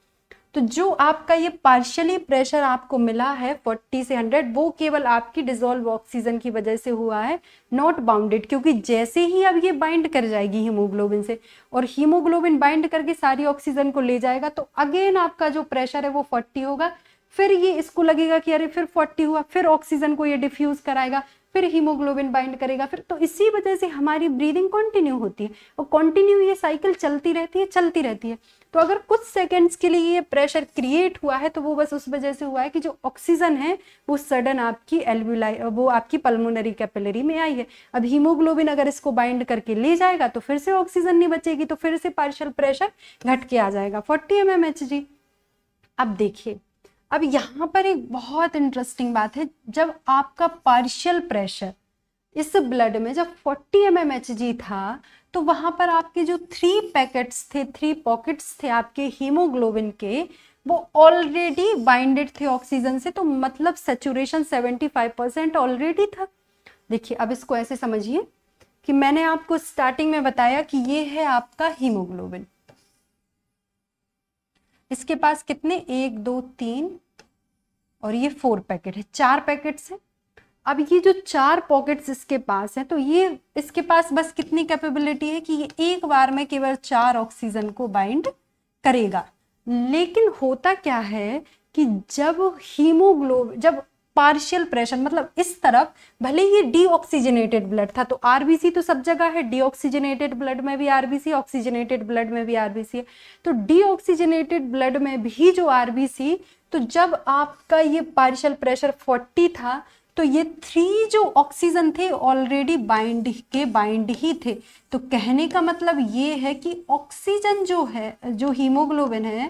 तो जो आपका ये पार्शियली प्रेशर आपको मिला है 40 से 100 वो केवल आपकी डिजोल्व ऑक्सीजन की वजह से हुआ है नॉट बाउंडेड क्योंकि जैसे ही अब ये बाइंड कर जाएगी हीमोग्लोबिन से और हीमोग्लोबिन बाइंड करके सारी ऑक्सीजन को ले जाएगा तो अगेन आपका जो प्रेशर है वो 40 होगा फिर ये इसको लगेगा कि अरे फिर 40 हुआ फिर ऑक्सीजन को ये डिफ्यूज कराएगा फिर हीमोग्लोबिन बाइंड करेगा फिर तो इसी वजह से हमारी ब्रीदिंग कंटिन्यू होती है और कंटिन्यू ये साइकिल चलती रहती है चलती रहती है तो अगर कुछ सेकेंड्स के लिए ये प्रेशर क्रिएट हुआ है तो वो बस उस वजह से हुआ है कि जो ऑक्सीजन है वो सडन आपकी एल्वुलाई वो आपकी पल्मोनरी कैपिलरी में आई है अब हीमोग्लोबिन अगर इसको बाइंड करके ले जाएगा तो फिर से ऑक्सीजन नहीं बचेगी तो फिर से पार्शियल प्रेशर घट के आ जाएगा फोर्टी एम एम एच जी अब देखिए अब यहाँ पर एक बहुत इंटरेस्टिंग बात है जब आपका पार्शियल प्रेशर इस ब्लड में जब 40 एम mm था तो वहां पर आपके जो थ्री पैकेट्स थे थ्री पॉकेट्स थे आपके हीमोग्लोबिन के वो ऑलरेडी बाइंडेड थे ऑक्सीजन से तो मतलब सेचुरेशन 75 परसेंट ऑलरेडी था देखिए अब इसको ऐसे समझिए कि मैंने आपको स्टार्टिंग में बताया कि ये है आपका हीमोग्लोबिन इसके पास कितने एक दो तीन और ये फोर पैकेट है चार पैकेट्स है अब ये जो चार पॉकेट्स इसके पास हैं तो ये इसके पास बस कितनी कैपेबिलिटी है कि ये एक बार में केवल चार ऑक्सीजन को बाइंड करेगा लेकिन होता क्या है कि जब हीमोग्लोब जब पार्शियल प्रेशर मतलब इस तरफ भले ही डीऑक्सीजनेटेड ब्लड था तो आरबीसी तो सब जगह है डीऑक्सीजनेटेड ब्लड में भी आरबीसी ऑक्सीजनेटेड ब्लड में भी आरबीसी है तो डीऑक्सीजनेटेड ब्लड में भी जो आरबीसी तो जब आपका ये पार्शियल प्रेशर 40 था तो ये थ्री जो ऑक्सीजन थे ऑलरेडी बाइंड के बाइंड ही थे तो कहने का मतलब ये है कि ऑक्सीजन जो है जो हीमोग्लोबिन है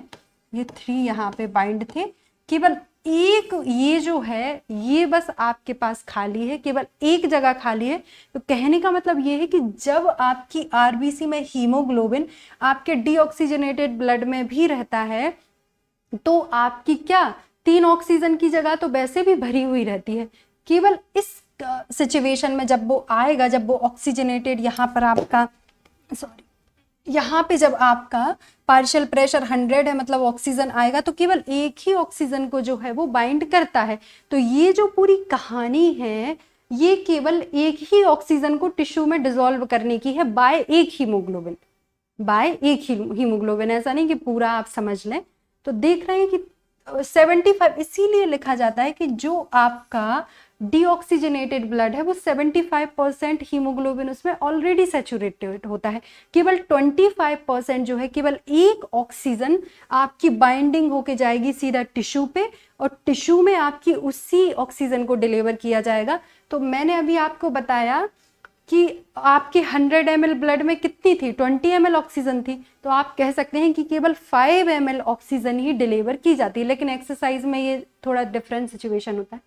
ये थ्री यहाँ पे बाइंड थे केवल एक ये जो है ये बस आपके पास खाली है केवल एक जगह खाली है तो कहने का मतलब ये है कि जब आपकी आरबीसी में हीमोग्लोबिन आपके डीऑक्सीजनेटेड ब्लड में भी रहता है तो आपकी क्या तीन ऑक्सीजन की जगह तो वैसे भी भरी हुई रहती है केवल इस सिचुएशन में जब वो आएगा जब वो ऑक्सीजनेटेड यहाँ पर आपका सॉरी यहाँ पे जब आपका पार्शियल प्रेशर 100 है मतलब ऑक्सीजन आएगा तो केवल एक ही ऑक्सीजन को जो है वो बाइंड करता है तो ये जो पूरी कहानी है ये केवल एक ही ऑक्सीजन को टिश्यू में डिजोल्व करने की है बाय एक हीमोग्लोबिन बाय एक ही हीमोग्लोबिन ऐसा नहीं कि पूरा आप समझ लें तो देख रहे हैं कि 75 इसीलिए लिखा जाता है कि जो आपका डीऑक्सीजनेटेड ब्लड है वो 75 परसेंट हीमोग्लोबिन उसमें ऑलरेडी सेचुरेटेड होता है केवल 25 परसेंट जो है केवल एक ऑक्सीजन आपकी बाइंडिंग होके जाएगी सीधा टिश्यू पे और टिश्यू में आपकी उसी ऑक्सीजन को डिलीवर किया जाएगा तो मैंने अभी आपको बताया कि आपके 100 एम ब्लड में कितनी थी 20 एम ऑक्सीजन थी तो आप कह सकते हैं कि केवल 5 एम ऑक्सीजन ही डिलीवर की जाती है लेकिन एक्सरसाइज में ये थोड़ा डिफरेंट सिचुएशन होता है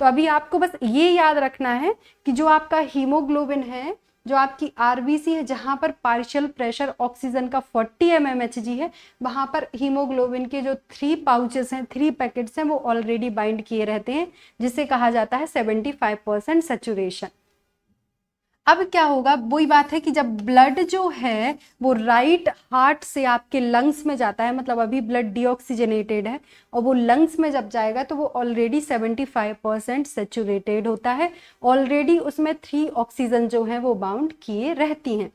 तो अभी आपको बस ये याद रखना है कि जो आपका हीमोग्लोबिन है जो आपकी आरबीसी है जहाँ पर पार्शियल प्रेशर ऑक्सीजन का 40 एम एम एच जी है वहाँ पर हीमोग्लोबिन के जो थ्री पाउचेस हैं थ्री पैकेट्स हैं वो ऑलरेडी बाइंड किए रहते हैं जिसे कहा जाता है 75 परसेंट सेचुरेशन अब क्या होगा वही बात है कि जब ब्लड जो है वो राइट हार्ट से आपके लंग्स में जाता है मतलब अभी ब्लड डिऑक्सीजनेटेड है और वो लंग्स में जब जाएगा तो वो ऑलरेडी 75 परसेंट सेचूरेटेड होता है ऑलरेडी उसमें थ्री ऑक्सीजन जो है वो बाउंड किए रहती हैं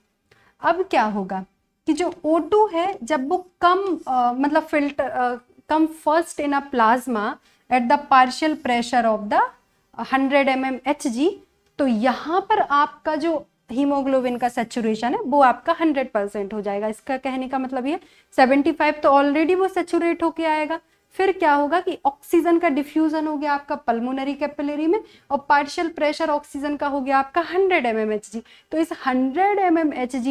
अब क्या होगा कि जो ओ है जब वो कम आ, मतलब filter come first in a plasma at the partial pressure of the hundred M M H जी तो यहाँ पर आपका जो हीमोग्लोबिन का सेचुरेशन है वो आपका 100 परसेंट हो जाएगा इसका कहने का मतलब ये 75 तो ऑलरेडी वो सेचुरेट होके आएगा फिर क्या होगा कि ऑक्सीजन का डिफ्यूजन हो गया आपका पल्मोनरी कैपिलरी में और पार्शियल प्रेशर ऑक्सीजन का हो गया आपका 100 एम तो इस 100 एम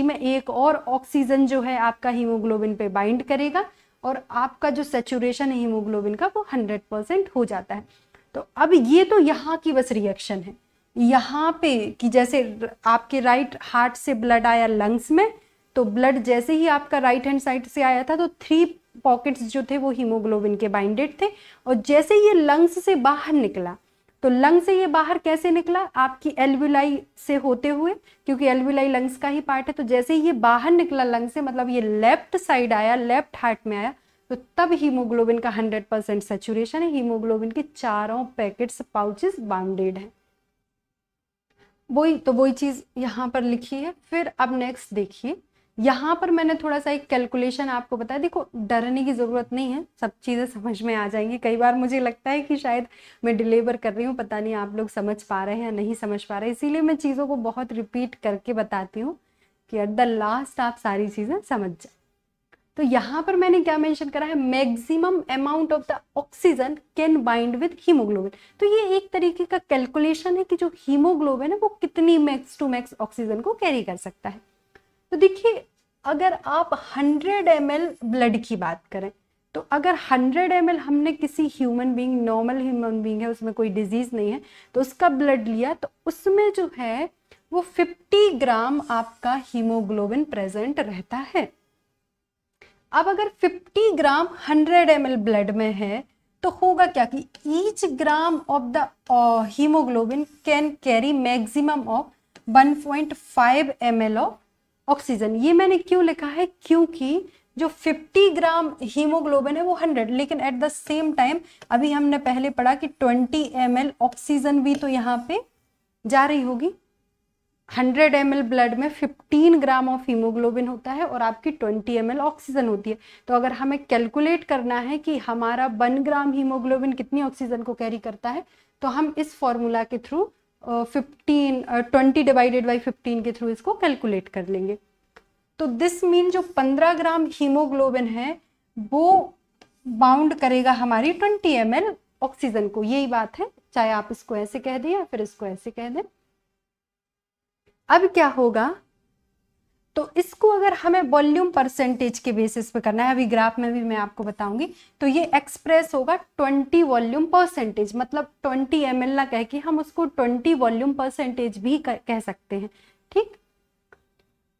में एक और ऑक्सीजन जो है आपका हीमोग्लोबिन पे बाइंड करेगा और आपका जो सेचुरेशन है हीमोग्लोबिन का वो 100 परसेंट हो जाता है तो अब ये तो यहाँ की बस रिएक्शन है यहाँ पे कि जैसे आपके राइट हार्ट से ब्लड आया लंग्स में तो ब्लड जैसे ही आपका राइट हैंड साइड से आया था तो थ्री पॉकेट्स जो थे वो हीमोग्लोबिन के बाइंडेड थे और जैसे ये लंग्स से बाहर निकला तो लंग से ये बाहर कैसे निकला आपकी एलविलाई से होते हुए क्योंकि एलविलाई लंग्स का ही पार्ट है तो जैसे ही ये बाहर निकला लंग से मतलब ये लेफ्ट साइड आया लेफ्ट हार्ट में आया तो तब हीमोग्लोबिन का 100 परसेंट सेचुरेशन है हीमोग्लोबिन के चारों पैकेट्स पाउचेस बाउंडेड हैं वही तो वही चीज़ यहाँ पर लिखी है फिर अब नेक्स्ट देखिए यहाँ पर मैंने थोड़ा सा एक कैलकुलेशन आपको बताया देखो डरने की ज़रूरत नहीं है सब चीज़ें समझ में आ जाएंगी कई बार मुझे लगता है कि शायद मैं डिलीवर कर रही हूँ पता नहीं आप लोग समझ पा रहे हैं या नहीं समझ पा रहे इसीलिए मैं चीज़ों को बहुत रिपीट करके बताती हूँ कि एट द लास्ट आप सारी चीज़ें समझ जाए तो यहां पर मैंने क्या मेंशन करा है maximum amount of the oxygen can bind with haemoglobin तो ये एक तरीके का कैलकुलेशन है कि जो हीमोग्लोबिन है वो कितनी मैक्स टू मैक्स ऑक्सीजन को कैरी कर सकता है तो देखिए अगर आप 100 एम ब्लड की बात करें तो अगर 100 एम हमने किसी human being normal human being है उसमें कोई डिजीज़ नहीं है तो उसका ब्लड लिया तो उसमें जो है वो फिफ्टी ग्राम आपका हीमोग्लोबिन प्रेजेंट रहता है अब अगर 50 ग्राम 100 एम ब्लड में है तो होगा क्या कि each gram of the haemoglobin can carry maximum of 1.5 point of oxygen ये मैंने क्यों लिखा है क्योंकि जो 50 ग्राम हीमोग्लोबिन है वो 100 लेकिन एट द सेम टाइम अभी हमने पहले पढ़ा कि 20 एम ऑक्सीजन भी तो यहाँ पे जा रही होगी 100 एम ब्लड में 15 ग्राम ऑफ हीमोग्लोबिन होता है और आपकी 20 एम ऑक्सीजन होती है तो अगर हमें कैलकुलेट करना है कि हमारा 1 ग्राम हीमोग्लोबिन कितनी ऑक्सीजन को कैरी करता है तो हम इस फॉर्मूला के through fifteen twenty divided by fifteen के थ्रू इसको कैलकुलेट कर लेंगे तो दिस मीन जो 15 ग्राम हीमोग्लोबिन है वो बाउंड करेगा हमारी ट्वेंटी एम ऑक्सीजन को यही बात है चाहे आप इसको ऐसे कह दें या फिर इसको ऐसे कह दें अब क्या होगा तो इसको अगर हमें वॉल्यूम परसेंटेज के बेसिस पे करना है अभी ग्राफ में भी मैं आपको बताऊंगी तो ये एक्सप्रेस होगा 20 वॉल्यूम परसेंटेज मतलब 20 एम ना कह के हम उसको 20 वॉल्यूम परसेंटेज भी कह सकते हैं ठीक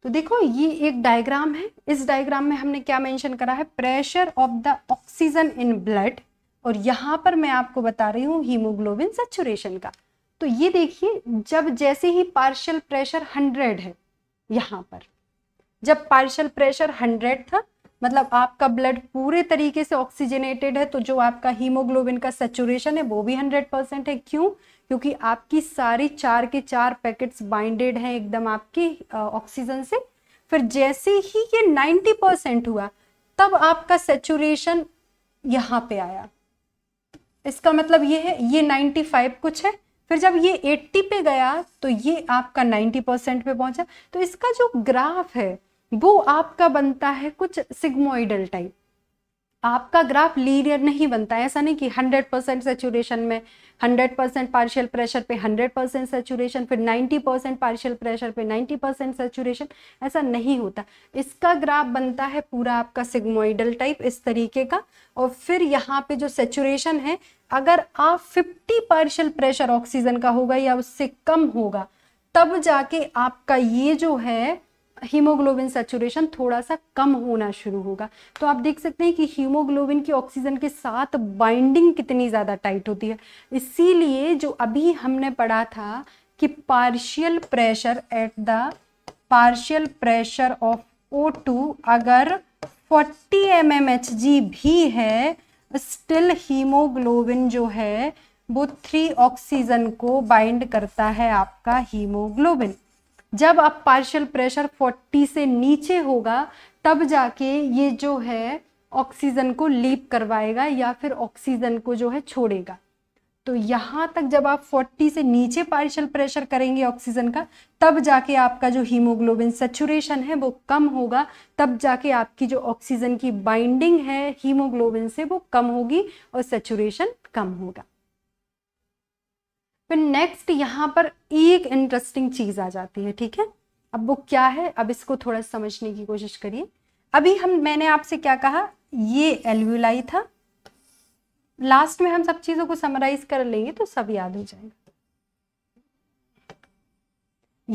तो देखो ये एक डायग्राम है इस डायग्राम में हमने क्या मेंशन करा है pressure of the oxygen in blood और यहां पर मैं आपको बता रही हूँ हीमोग्लोबिन सेचुरेशन का तो ये देखिए जब जैसे ही पार्शियल प्रेशर हंड्रेड है यहाँ पर जब पार्शियल प्रेशर हंड्रेड था मतलब आपका ब्लड पूरे तरीके से ऑक्सीजनेटेड है तो जो आपका हीमोग्लोबिन का सेचुरेशन है वो भी हंड्रेड परसेंट है क्यों क्योंकि आपकी सारी चार के चार पैकेट्स बाइंडेड हैं एकदम आपकी ऑक्सीजन से फिर जैसे ही ये नाइन्टी परसेंट हुआ तब आपका सेचुरेशन यहाँ पे आया इसका मतलब ये है ये 95 कुछ है फिर जब ये 80 पे गया तो ये आपका 90 परसेंट पे पहुंचा तो इसका जो ग्राफ है वो आपका बनता है कुछ सिग्मोइडल टाइप आपका ग्राफ लीनियर नहीं बनता है ऐसा नहीं कि 100 परसेंट सेचुरेशन में 100 परसेंट पार्शियल प्रेशर पे 100 परसेंट सेचुरेशन फिर 90 परसेंट पार्शियल प्रेशर पे 90 परसेंट सेचुरेशन ऐसा नहीं होता इसका ग्राफ बनता है पूरा आपका सिग्मोइडल टाइप इस तरीके का और फिर यहाँ पे जो सेचुरेशन है अगर आप फिफ्टी पार्शियल प्रेशर ऑक्सीजन का होगा या उससे कम होगा तब जाके आपका ये जो है हीमोग्लोबिन सेचुरेशन थोड़ा सा कम होना शुरू होगा तो आप देख सकते हैं कि हीमोग्लोबिन की ऑक्सीजन के साथ बाइंडिंग कितनी ज़्यादा टाइट होती है इसीलिए जो अभी हमने पढ़ा था कि partial pressure at the partial pressure of O2 अगर 40 एम एम एच जी भी है स्टिल हीमोग्लोबिन जो है वो थ्री ऑक्सीजन को बाइंड करता है आपका हीमोग्लोबिन जब अब पार्शियल प्रेशर 40 से नीचे होगा तब जाके ये जो है ऑक्सीजन को लीप करवाएगा या फिर ऑक्सीजन को जो है छोड़ेगा तो यहाँ तक जब आप 40 से नीचे पार्शियल प्रेशर करेंगे ऑक्सीजन का तब जाके आपका जो हीमोग्लोबिन सेचुरेशन है वो कम होगा तब जाके आपकी जो ऑक्सीजन की बाइंडिंग है हीमोग्लोबिन से वो कम होगी और सेचुरेशन कम होगा फिर नेक्स्ट यहाँ पर एक इंटरेस्टिंग चीज़ आ जाती है ठीक है अब वो क्या है अब इसको थोड़ा समझने की कोशिश करिए अभी हम मैंने आपसे क्या कहा ये एलव्यूलाई था लास्ट में हम सब चीज़ों को समराइज कर लेंगे तो सब याद हो जाएगा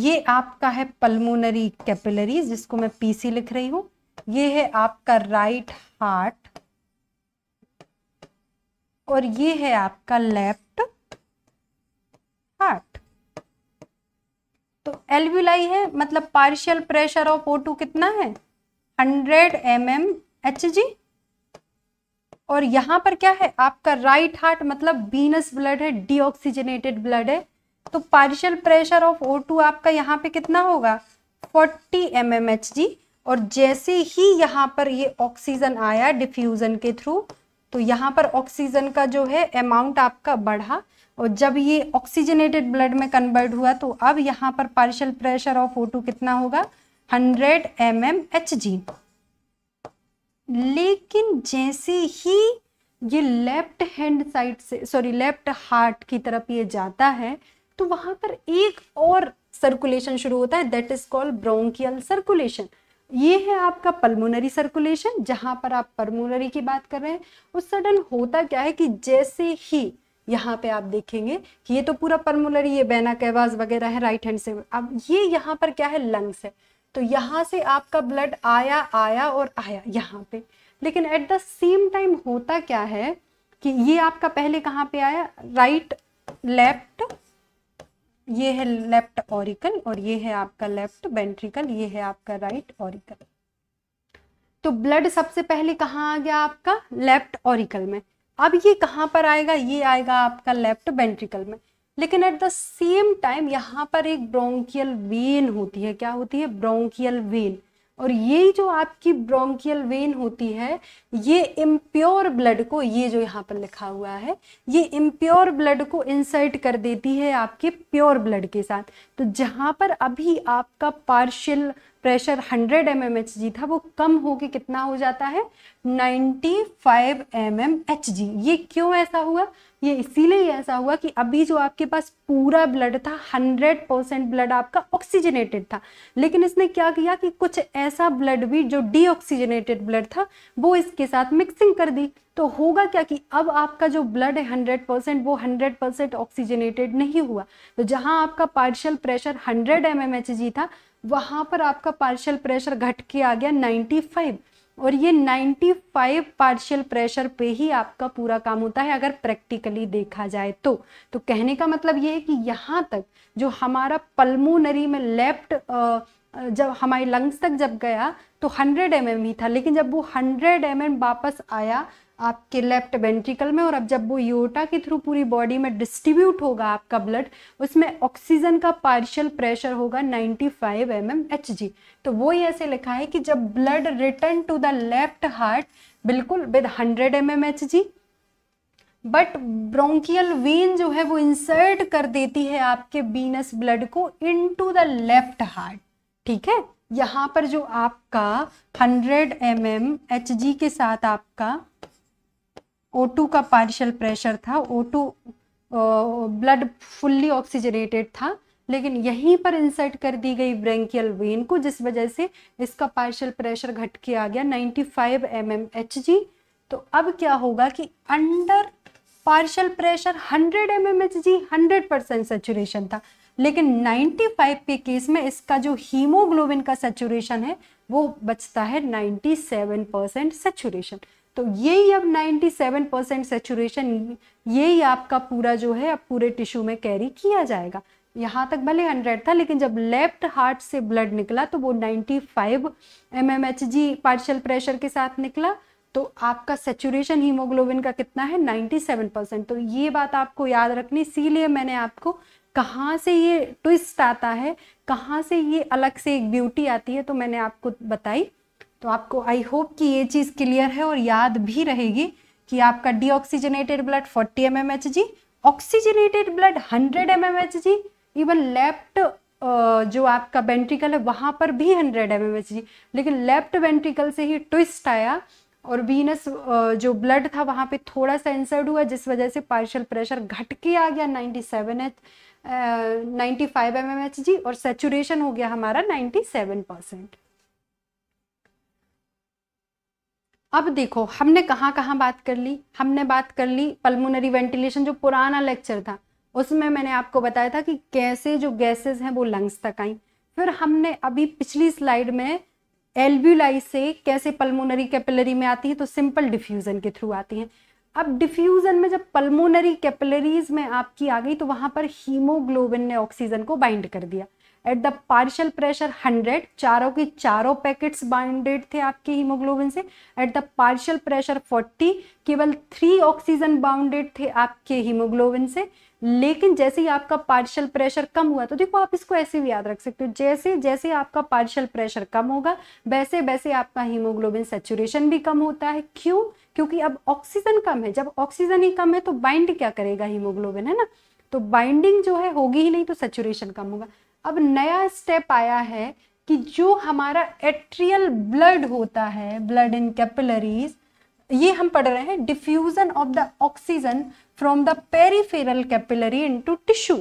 ये आपका है पल्मोनरी कैपिलरी जिसको मैं पीसी लिख रही हूं ये है आपका राइट हार्ट और ये है आपका लेफ्ट हार्ट तो एलव्यूलाई है मतलब partial pressure of O two कितना है hundred M M H g और यहां पर क्या है आपका राइट हार्ट मतलब बीनस ब्लड है डीऑक्सीजनेटेड ब्लड है तो partial pressure of O two आपका यहाँ पे कितना होगा 40 एम एम एच जी और जैसे ही यहाँ पर ये ऑक्सीजन आया डिफ्यूजन के थ्रू तो यहाँ पर ऑक्सीजन का जो है अमाउंट आपका बढ़ा और जब ये ऑक्सीजनेटेड ब्लड में कन्वर्ट हुआ तो अब यहाँ पर पार्शियल प्रेशर ऑफ ओ कितना होगा hundred M M H g लेकिन जैसे ही ये लेफ्ट हैंड साइड से सॉरी लेफ्ट हार्ट की तरफ ये जाता है तो वहां पर एक और सर्कुलेशन शुरू होता है that is called bronchial circulation ये है आपका पल्मोनरी सर्कुलेशन जहां पर आप पल्मोनरी की बात कर रहे हैं उस सडन होता क्या है कि जैसे ही यहाँ पे आप देखेंगे कि ये तो पूरा परमुलरी ये बैना कैवाज वगैरह है राइट हैंड से अब ये यहाँ पर क्या है लंग्स है तो यहाँ से आपका ब्लड आया आया और आया यहाँ पे लेकिन एट द सेम टाइम होता क्या है कि ये आपका पहले कहाँ पे आया राइट लेफ्ट ये है लेफ्ट ऑरिकल और ये है आपका लेफ्ट बेंट्रिकल ये है आपका राइट ऑरिकल तो ब्लड सबसे पहले कहाँ आ गया आपका लेफ्ट ऑरिकल में अब ये कहाँ पर आएगा ये आएगा आपका लेफ्ट वेंट्रिकल में लेकिन एट द सेम टाइम यहाँ पर एक ब्रोंकियल वेन होती है क्या होती है ब्रोंकियल वेन और ये जो आपकी ब्रोंकियल वेन होती है ये इम्प्योर ब्लड को ये जो यहाँ पर लिखा हुआ है ये इम्प्योर ब्लड को इंसर्ट कर देती है आपके प्योर ब्लड के साथ तो जहाँ पर अभी आपका partial pressure 100 M M H g था वो कम होके कितना हो जाता है 95 five m M H g ये क्यों ऐसा हुआ ये इसीलिए ऐसा हुआ कि अभी जो आपके पास पूरा ब्लड था 100 परसेंट ब्लड आपका ऑक्सीजनेटेड था लेकिन इसने क्या किया कि कुछ ऐसा ब्लड भी जो डीऑक्सीजनेटेड ब्लड था वो इसके साथ मिक्सिंग कर दी तो होगा क्या कि अब आपका जो ब्लड है हंड्रेड परसेंट वो हंड्रेड परसेंट ऑक्सीजनेटेड नहीं हुआ तो जहाँ आपका partial pressure hundred M M H g था वहाँ पर आपका पार्शियल प्रेशर घट के आ गया 95 और ये 95 पार्शियल प्रेशर पे ही आपका पूरा काम होता है अगर प्रैक्टिकली देखा जाए तो तो कहने का मतलब ये है कि यहाँ तक जो हमारा पल्मोनरी में लेफ्ट जब हमारे लंग्स तक जब गया तो 100 एम mm ही था लेकिन जब वो 100 एम mm वापस आया आपके लेफ्ट वेंट्रिकल में और अब जब वो योटा के थ्रू पूरी बॉडी में डिस्ट्रीब्यूट होगा आपका ब्लड उसमें ऑक्सीजन का पार्शियल प्रेशर होगा 95 फाइव एम तो वो ही ऐसे लिखा है कि जब blood return to the left heart बिल्कुल with 100 M m but bronchial vein जो है वो इंसर्ट कर देती है आपके बीनस ब्लड को टू द लेफ्ट हार्ट ठीक है यहाँ पर जो आपका 100 एम एम के साथ आपका O2 का पार्शियल प्रेशर था O2 ब्लड फुल्ली ऑक्सीजनेटेड था लेकिन यहीं पर इंसर्ट कर दी गई ब्रेंकियल वेन को जिस वजह से इसका पार्शियल प्रेशर घट के आ गया 95 फाइव जी तो अब क्या होगा कि अंडर पार्शियल प्रेशर 100 एच जी हंड्रेड परसेंट सेचुरेशन था लेकिन 95 के केस में इसका जो हीमोग्लोबिन का सेचुरेशन है वो बचता है 97 परसेंट सेचुरेशन तो यही अब 97 परसेंट सेचुरेशन यही आपका पूरा जो है अब पूरे टिश्यू में कैरी किया जाएगा यहाँ तक भले 100 था लेकिन जब लेफ्ट हार्ट से ब्लड निकला तो वो 95 five m M H g partial pressure के साथ निकला तो आपका सेचुरेशन हीमोग्लोबिन का कितना है 97 परसेंट तो ये बात आपको याद रखनी इसीलिए मैंने आपको कहाँ से ये ट्विस्ट आता है कहाँ से ये अलग से एक ब्यूटी आती है तो मैंने आपको बताई तो आपको आई होप कि ये चीज़ क्लियर है और याद भी रहेगी कि आपका deoxygenated blood 40 M M H g oxygenated blood 100 M M H g even left जो आपका वेंट्रिकल है वहाँ पर भी 100 एम एम एच जी लेकिन लेफ्ट वेंट्रिकल से ही ट्विस्ट आया और वीनस जो ब्लड था वहाँ पे थोड़ा सा इंसर्ट हुआ जिस वजह से पार्शल प्रेशर घट के आ गया 97 H ninety five m M H g और सेचुरेशन हो गया हमारा 97 परसेंट अब देखो हमने कहाँ कहाँ बात कर ली हमने बात कर ली पल्मोनरी वेंटिलेशन जो पुराना लेक्चर था उसमें मैंने आपको बताया था कि कैसे जो गैसेस हैं वो लंग्स तक आई फिर हमने अभी पिछली स्लाइड में एल्ब्यूलाई से कैसे पल्मोनरी कैपिलरी में आती है तो सिंपल डिफ्यूज़न के थ्रू आती हैं अब डिफ्यूज़न में जब पल्मोनरी कैपिलरीज में आपकी आ गई तो वहाँ पर हीमोग्लोबिन ने ऑक्सीजन को बाइंड कर दिया एट द पार्शियल प्रेशर 100 चारों की चारों पैकेट्स बाइंडेड थे आपके हीमोग्लोबिन से एट द पार्शियल प्रेशर 40 केवल थ्री ऑक्सीजन बाउंडेड थे आपके हीमोग्लोबिन से लेकिन जैसे ही आपका पार्शियल प्रेशर कम हुआ तो देखो आप इसको ऐसे भी याद रख सकते हो जैसे जैसे आपका पार्शियल प्रेशर कम होगा वैसे वैसे आपका हीमोग्लोबिन सेचुरेशन भी कम होता है क्यों क्योंकि अब ऑक्सीजन कम है जब ऑक्सीजन ही कम है तो बाइंड क्या करेगा हीमोग्लोबिन है ना तो बाइंडिंग जो है होगी ही नहीं तो सेचुरेशन कम होगा अब नया स्टेप आया है कि जो हमारा एट्रियल ब्लड होता है ब्लड इन कैपिलरीज ये हम पढ़ रहे हैं diffusion of the oxygen from the peripheral capillary into tissue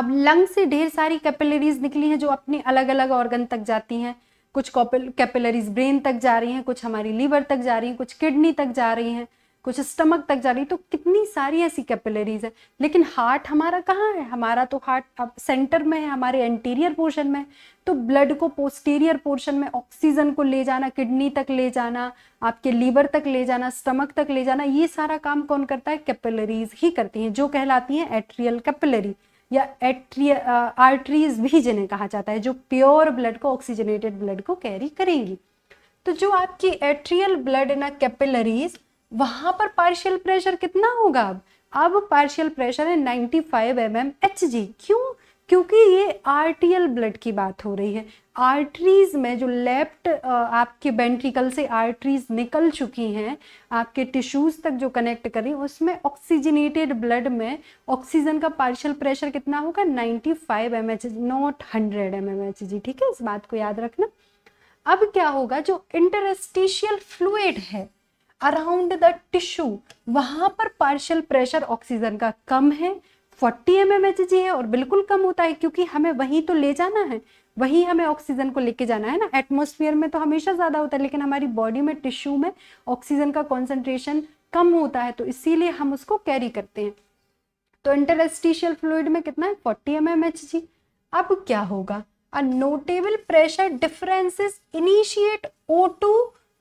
अब लंग से ढेर सारी कैपिलरीज निकली हैं जो अपने अलग अलग ऑर्गन तक जाती हैं कुछ कैपिलरीज ब्रेन तक जा रही हैं कुछ हमारी लीवर तक जा रही हैं कुछ किडनी तक जा रही हैं कुछ स्टमक तक जा रही तो कितनी सारी ऐसी कैपिलरीज है लेकिन हार्ट हमारा कहाँ है हमारा तो हार्ट अब सेंटर में है हमारे एंटीरियर पोर्शन में तो ब्लड को पोस्टीरियर पोर्शन में ऑक्सीजन को ले जाना किडनी तक ले जाना आपके लीवर तक ले जाना स्टमक तक ले जाना ये सारा काम कौन करता है कैपिलरीज ही करती हैं जो कहलाती हैं एट्रियल कैपिलरी या एट्रिय आर्टरीज भी जिन्हें कहा जाता है जो प्योर ब्लड को ऑक्सीजनेटेड ब्लड को कैरी करेंगी तो जो आपकी एट्रियल ब्लड ना कैपिलरीज वहाँ पर पार्शियल प्रेशर कितना होगा अब अब पार्शियल प्रेशर है 95 five m M H g क्यों क्योंकि ये आर्टियल ब्लड की बात हो रही है आर्टरीज में जो लेफ्ट आपके बेंट्रिकल से आर्टरीज निकल चुकी हैं आपके टिश्यूज तक जो कनेक्ट करी उसमें ऑक्सीजनेटेड ब्लड में ऑक्सीजन का पार्शियल प्रेशर कितना होगा 95 five m H not hundred M M H g ठीक है इस बात को याद रखना अब क्या होगा जो इंटरस्टिशियल फ्लूड है अराउंड द टिश्यू वहां पर पार्शियल प्रेशर ऑक्सीजन का कम है 40 एम एम है और बिल्कुल कम होता है क्योंकि हमें वहीं तो ले जाना है वही हमें ऑक्सीजन को लेके जाना है ना एटमोसफियर में तो हमेशा ज़्यादा होता है लेकिन हमारी बॉडी में टिश्यू में ऑक्सीजन का कॉन्सेंट्रेशन कम होता है तो इसीलिए हम उसको कैरी करते हैं तो इंटरस्टिशियल फ्लूड में कितना है फोर्टी एम एम एच जी अब क्या होगा a notable pressure differences initiate O two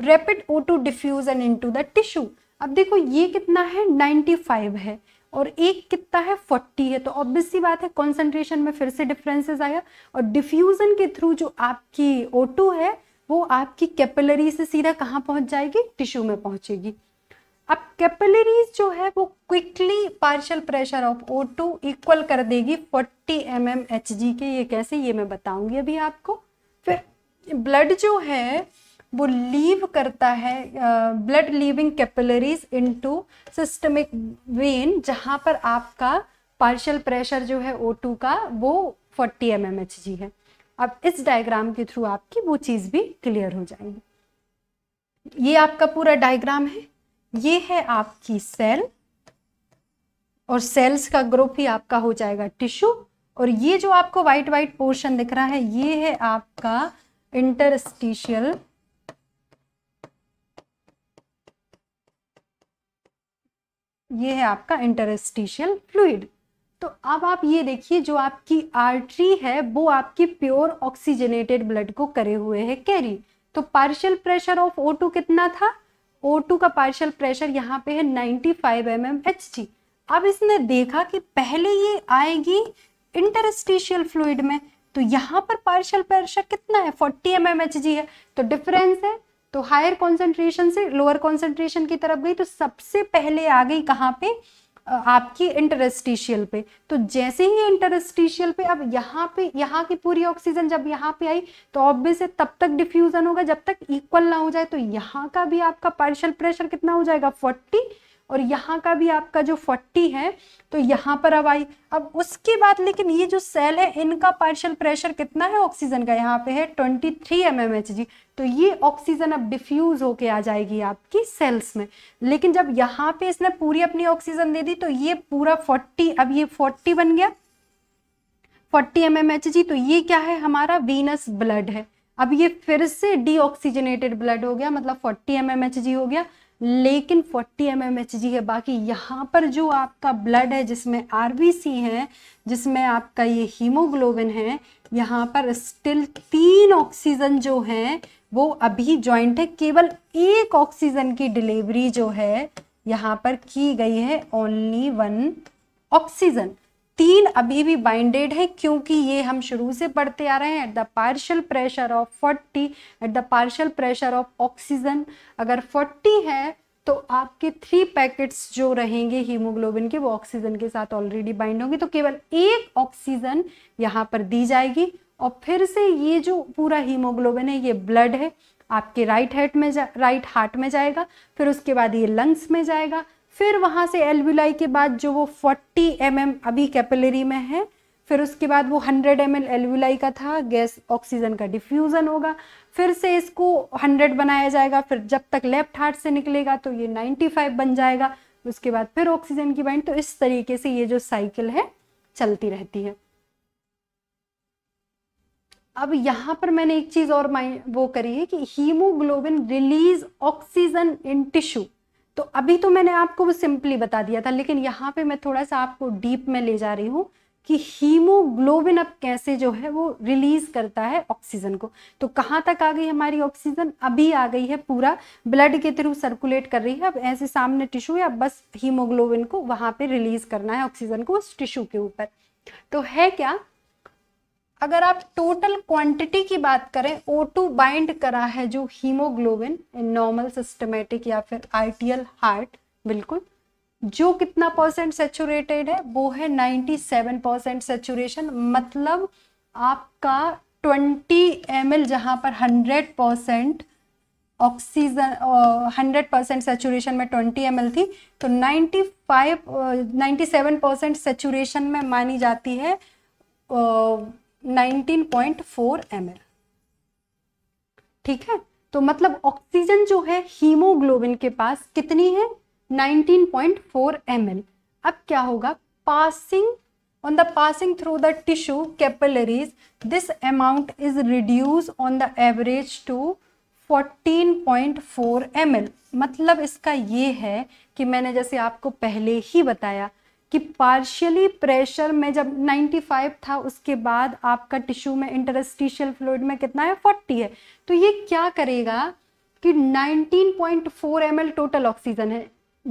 rapid O two diffusion to the tissue अब देखो ये कितना है 95 है और एक कितना है 40 है तो ऑब्वियस सी बात है कॉन्सेंट्रेशन में फिर से डिफरेंसेस आया और डिफ्यूजन के थ्रू जो आपकी ओ है वो आपकी कैपिलरी से सीधा कहाँ पहुँच जाएगी टिश्यू में पहुँचेगी अब कैपिलरीज जो है वो quickly partial pressure of O two equal कर देगी 40 एम एम एच जी के ये कैसे ये मैं बताऊंगी अभी आपको फिर ब्लड जो है वो लीव करता है blood leaving capillaries into systemic vein जहाँ पर आपका पार्शियल प्रेशर जो है ओ टू का वो फोर्टी एम एम एच जी है अब इस डायग्राम के थ्रू आपकी वो चीज़ भी क्लियर हो जाएगी ये आपका पूरा डायग्राम है ये है आपकी सेल और सेल्स का ग्रुप ही आपका हो जाएगा टिश्यू और ये जो आपको वाइट वाइट पोर्शन दिख रहा है ये है आपका इंटरस्टिशियल ये है आपका इंटरस्टिशियल फ्लूड तो अब आप ये देखिए जो आपकी आर्टरी है वो आपकी प्योर ऑक्सीजनेटेड ब्लड को करे हुए है कैरी तो पार्शियल प्रेशर ऑफ O2 कितना था O2 का पार्शियल प्रेशर यहाँ पे है 95 फाइव mm अब इसने देखा कि पहले ये आएगी इंटरस्टिशियल फ्लूड में तो यहाँ पर पार्शियल प्रेशर कितना है 40 एम mm है तो डिफरेंस है तो हायर कॉन्सेंट्रेशन से लोअर कॉन्सेंट्रेशन की तरफ गई तो सबसे पहले आ गई कहाँ पे आपकी इंटरस्टिशियल पे तो जैसे ही इंटरस्टिशियल पे अब यहाँ पे यहाँ की पूरी ऑक्सीजन जब यहाँ पे आई तो ऑब्वियस है तब तक डिफ्यूजन होगा जब तक इक्वल ना हो जाए तो यहाँ का भी आपका पार्शियल प्रेशर कितना हो जाएगा फोर्टी और यहाँ का भी आपका जो फोर्टी है तो यहाँ पर अब आई अब उसके बाद लेकिन ये जो सेल है इनका पार्शियल प्रेशर कितना है ऑक्सीजन का यहाँ पे है twenty three m M H जी तो ये ऑक्सीजन अब डिफ्यूज होके आ जाएगी आपकी सेल्स में लेकिन जब यहाँ पे इसने पूरी अपनी ऑक्सीजन दे दी तो ये पूरा फोर्टी अब ये फोर्टी बन गया फोर्टी एम एम एच जी तो ये क्या है हमारा वीनस ब्लड है अब ये फिर से डीऑक्सीजनेटेड ब्लड हो गया मतलब फोर्टी एम एम एच जी हो गया लेकिन 40 एम एम एच जी है बाकी यहाँ पर जो आपका ब्लड है जिसमें आर बी सी है जिसमें आपका ये हीमोग्लोबिन है यहाँ पर स्टिल तीन ऑक्सीजन जो है वो अभी जॉइंट है केवल एक ऑक्सीजन की डिलीवरी जो है यहाँ पर की गई है ओनली वन ऑक्सीजन तीन अभी भी बाइंडेड है क्योंकि ये हम शुरू से पढ़ते आ रहे हैं at the partial pressure of forty at the partial pressure of oxygen अगर फोर्टी है तो आपके थ्री पैकेट्स जो रहेंगे हीमोग्लोबिन के वो ऑक्सीजन के साथ ऑलरेडी बाइंड होंगे तो केवल एक ऑक्सीजन यहाँ पर दी जाएगी और फिर से ये जो पूरा हीमोग्लोबिन है ये ब्लड है आपके राइट हेड में जा राइट हार्ट में जाएगा फिर उसके बाद ये लंग्स में जाएगा फिर वहाँ से एलविलाई के बाद जो वो 40 एम mm अभी कैपिलरी में है फिर उसके बाद वो 100 एम एल एल्वुलाई का था गैस ऑक्सीजन का डिफ्यूज़न होगा फिर से इसको 100 बनाया जाएगा फिर जब तक लेफ्ट हार्ट से निकलेगा तो ये 95 बन जाएगा उसके बाद फिर ऑक्सीजन की बाइंड तो इस तरीके से ये जो साइकिल है चलती रहती है अब यहाँ पर मैंने एक चीज़ और वो करी है कि haemoglobin release oxygen in tissue तो अभी तो मैंने आपको वो सिंपली बता दिया था लेकिन यहाँ पे मैं थोड़ा सा आपको डीप में ले जा रही हूँ कि हीमोग्लोबिन अब कैसे जो है वो रिलीज करता है ऑक्सीजन को तो कहाँ तक आ गई हमारी ऑक्सीजन अभी आ गई है पूरा ब्लड के थ्रू सर्कुलेट कर रही है अब ऐसे सामने टिश्यू है अब बस हीमोग्लोबिन को वहाँ पे रिलीज करना है ऑक्सीजन को उस टिश्यू के ऊपर तो है क्या अगर आप टोटल क्वांटिटी की बात करें O2 बाइंड करा है जो हीमोग्लोबिन इन नॉर्मल सिस्टमेटिक या फिर आईटीएल हार्ट बिल्कुल जो कितना परसेंट सेचुरेटेड है वो है 97 परसेंट सेचुरेशन मतलब आपका 20 एम एल जहाँ पर 100 percent oxygen hundred percent saturation में ट्वेंटी एम थी तो ninety five ninety seven percent saturation में मानी जाती है uh, 19.4 ml ठीक है तो मतलब ऑक्सीजन जो है हीमोग्लोबिन के पास कितनी है 19.4 ml अब क्या होगा passing on the passing through the tissue capillaries this amount is reduce on the average to 14.4 ml मतलब इसका ये है कि मैंने जैसे आपको पहले ही बताया कि पार्शियली प्रेशर में जब 95 था उसके बाद आपका टिश्यू में इंटरस्टिशियल फ्लूड में कितना है 40 है तो ये क्या करेगा कि 19.4 पॉइंट टोटल ऑक्सीजन है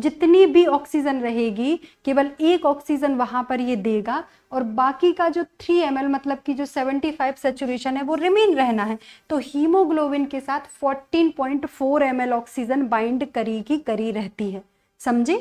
जितनी भी ऑक्सीजन रहेगी केवल एक ऑक्सीजन वहां पर ये देगा और बाकी का जो 3 एम मतलब कि जो 75 फाइव सेचुरेशन है वो रिमेन रहना है तो हीमोग्लोबिन के साथ 14.4 पॉइंट ऑक्सीजन बाइंड करी की करी रहती है समझे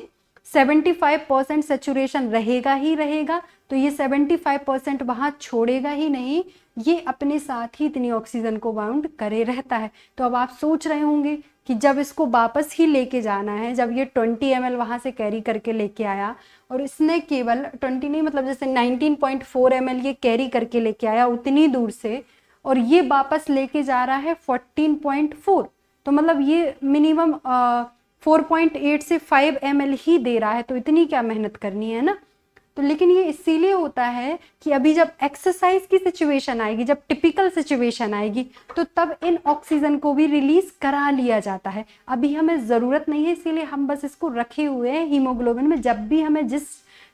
75 परसेंट सेचुरेशन रहेगा ही रहेगा तो ये 75 परसेंट वहाँ छोड़ेगा ही नहीं ये अपने साथ ही इतनी ऑक्सीजन को बाउंड करे रहता है तो अब आप सोच रहे होंगे कि जब इसको वापस ही लेके जाना है जब ये 20 एम एल वहाँ से कैरी करके लेके आया और इसने केवल 20 नहीं मतलब जैसे 19.4 पॉइंट ये कैरी करके लेके आया उतनी दूर से और ये वापस लेके जा रहा है 14.4 तो मतलब ये मिनिमम 4.8 से 5 एम ही दे रहा है तो इतनी क्या मेहनत करनी है ना तो लेकिन ये इसीलिए होता है कि अभी जब एक्सरसाइज की सिचुएशन आएगी जब टिपिकल सिचुएशन आएगी तो तब इन ऑक्सीजन को भी रिलीज करा लिया जाता है अभी हमें ज़रूरत नहीं है इसीलिए हम बस इसको रखे हुए हैं हीमोग्लोबिन में जब भी हमें जिस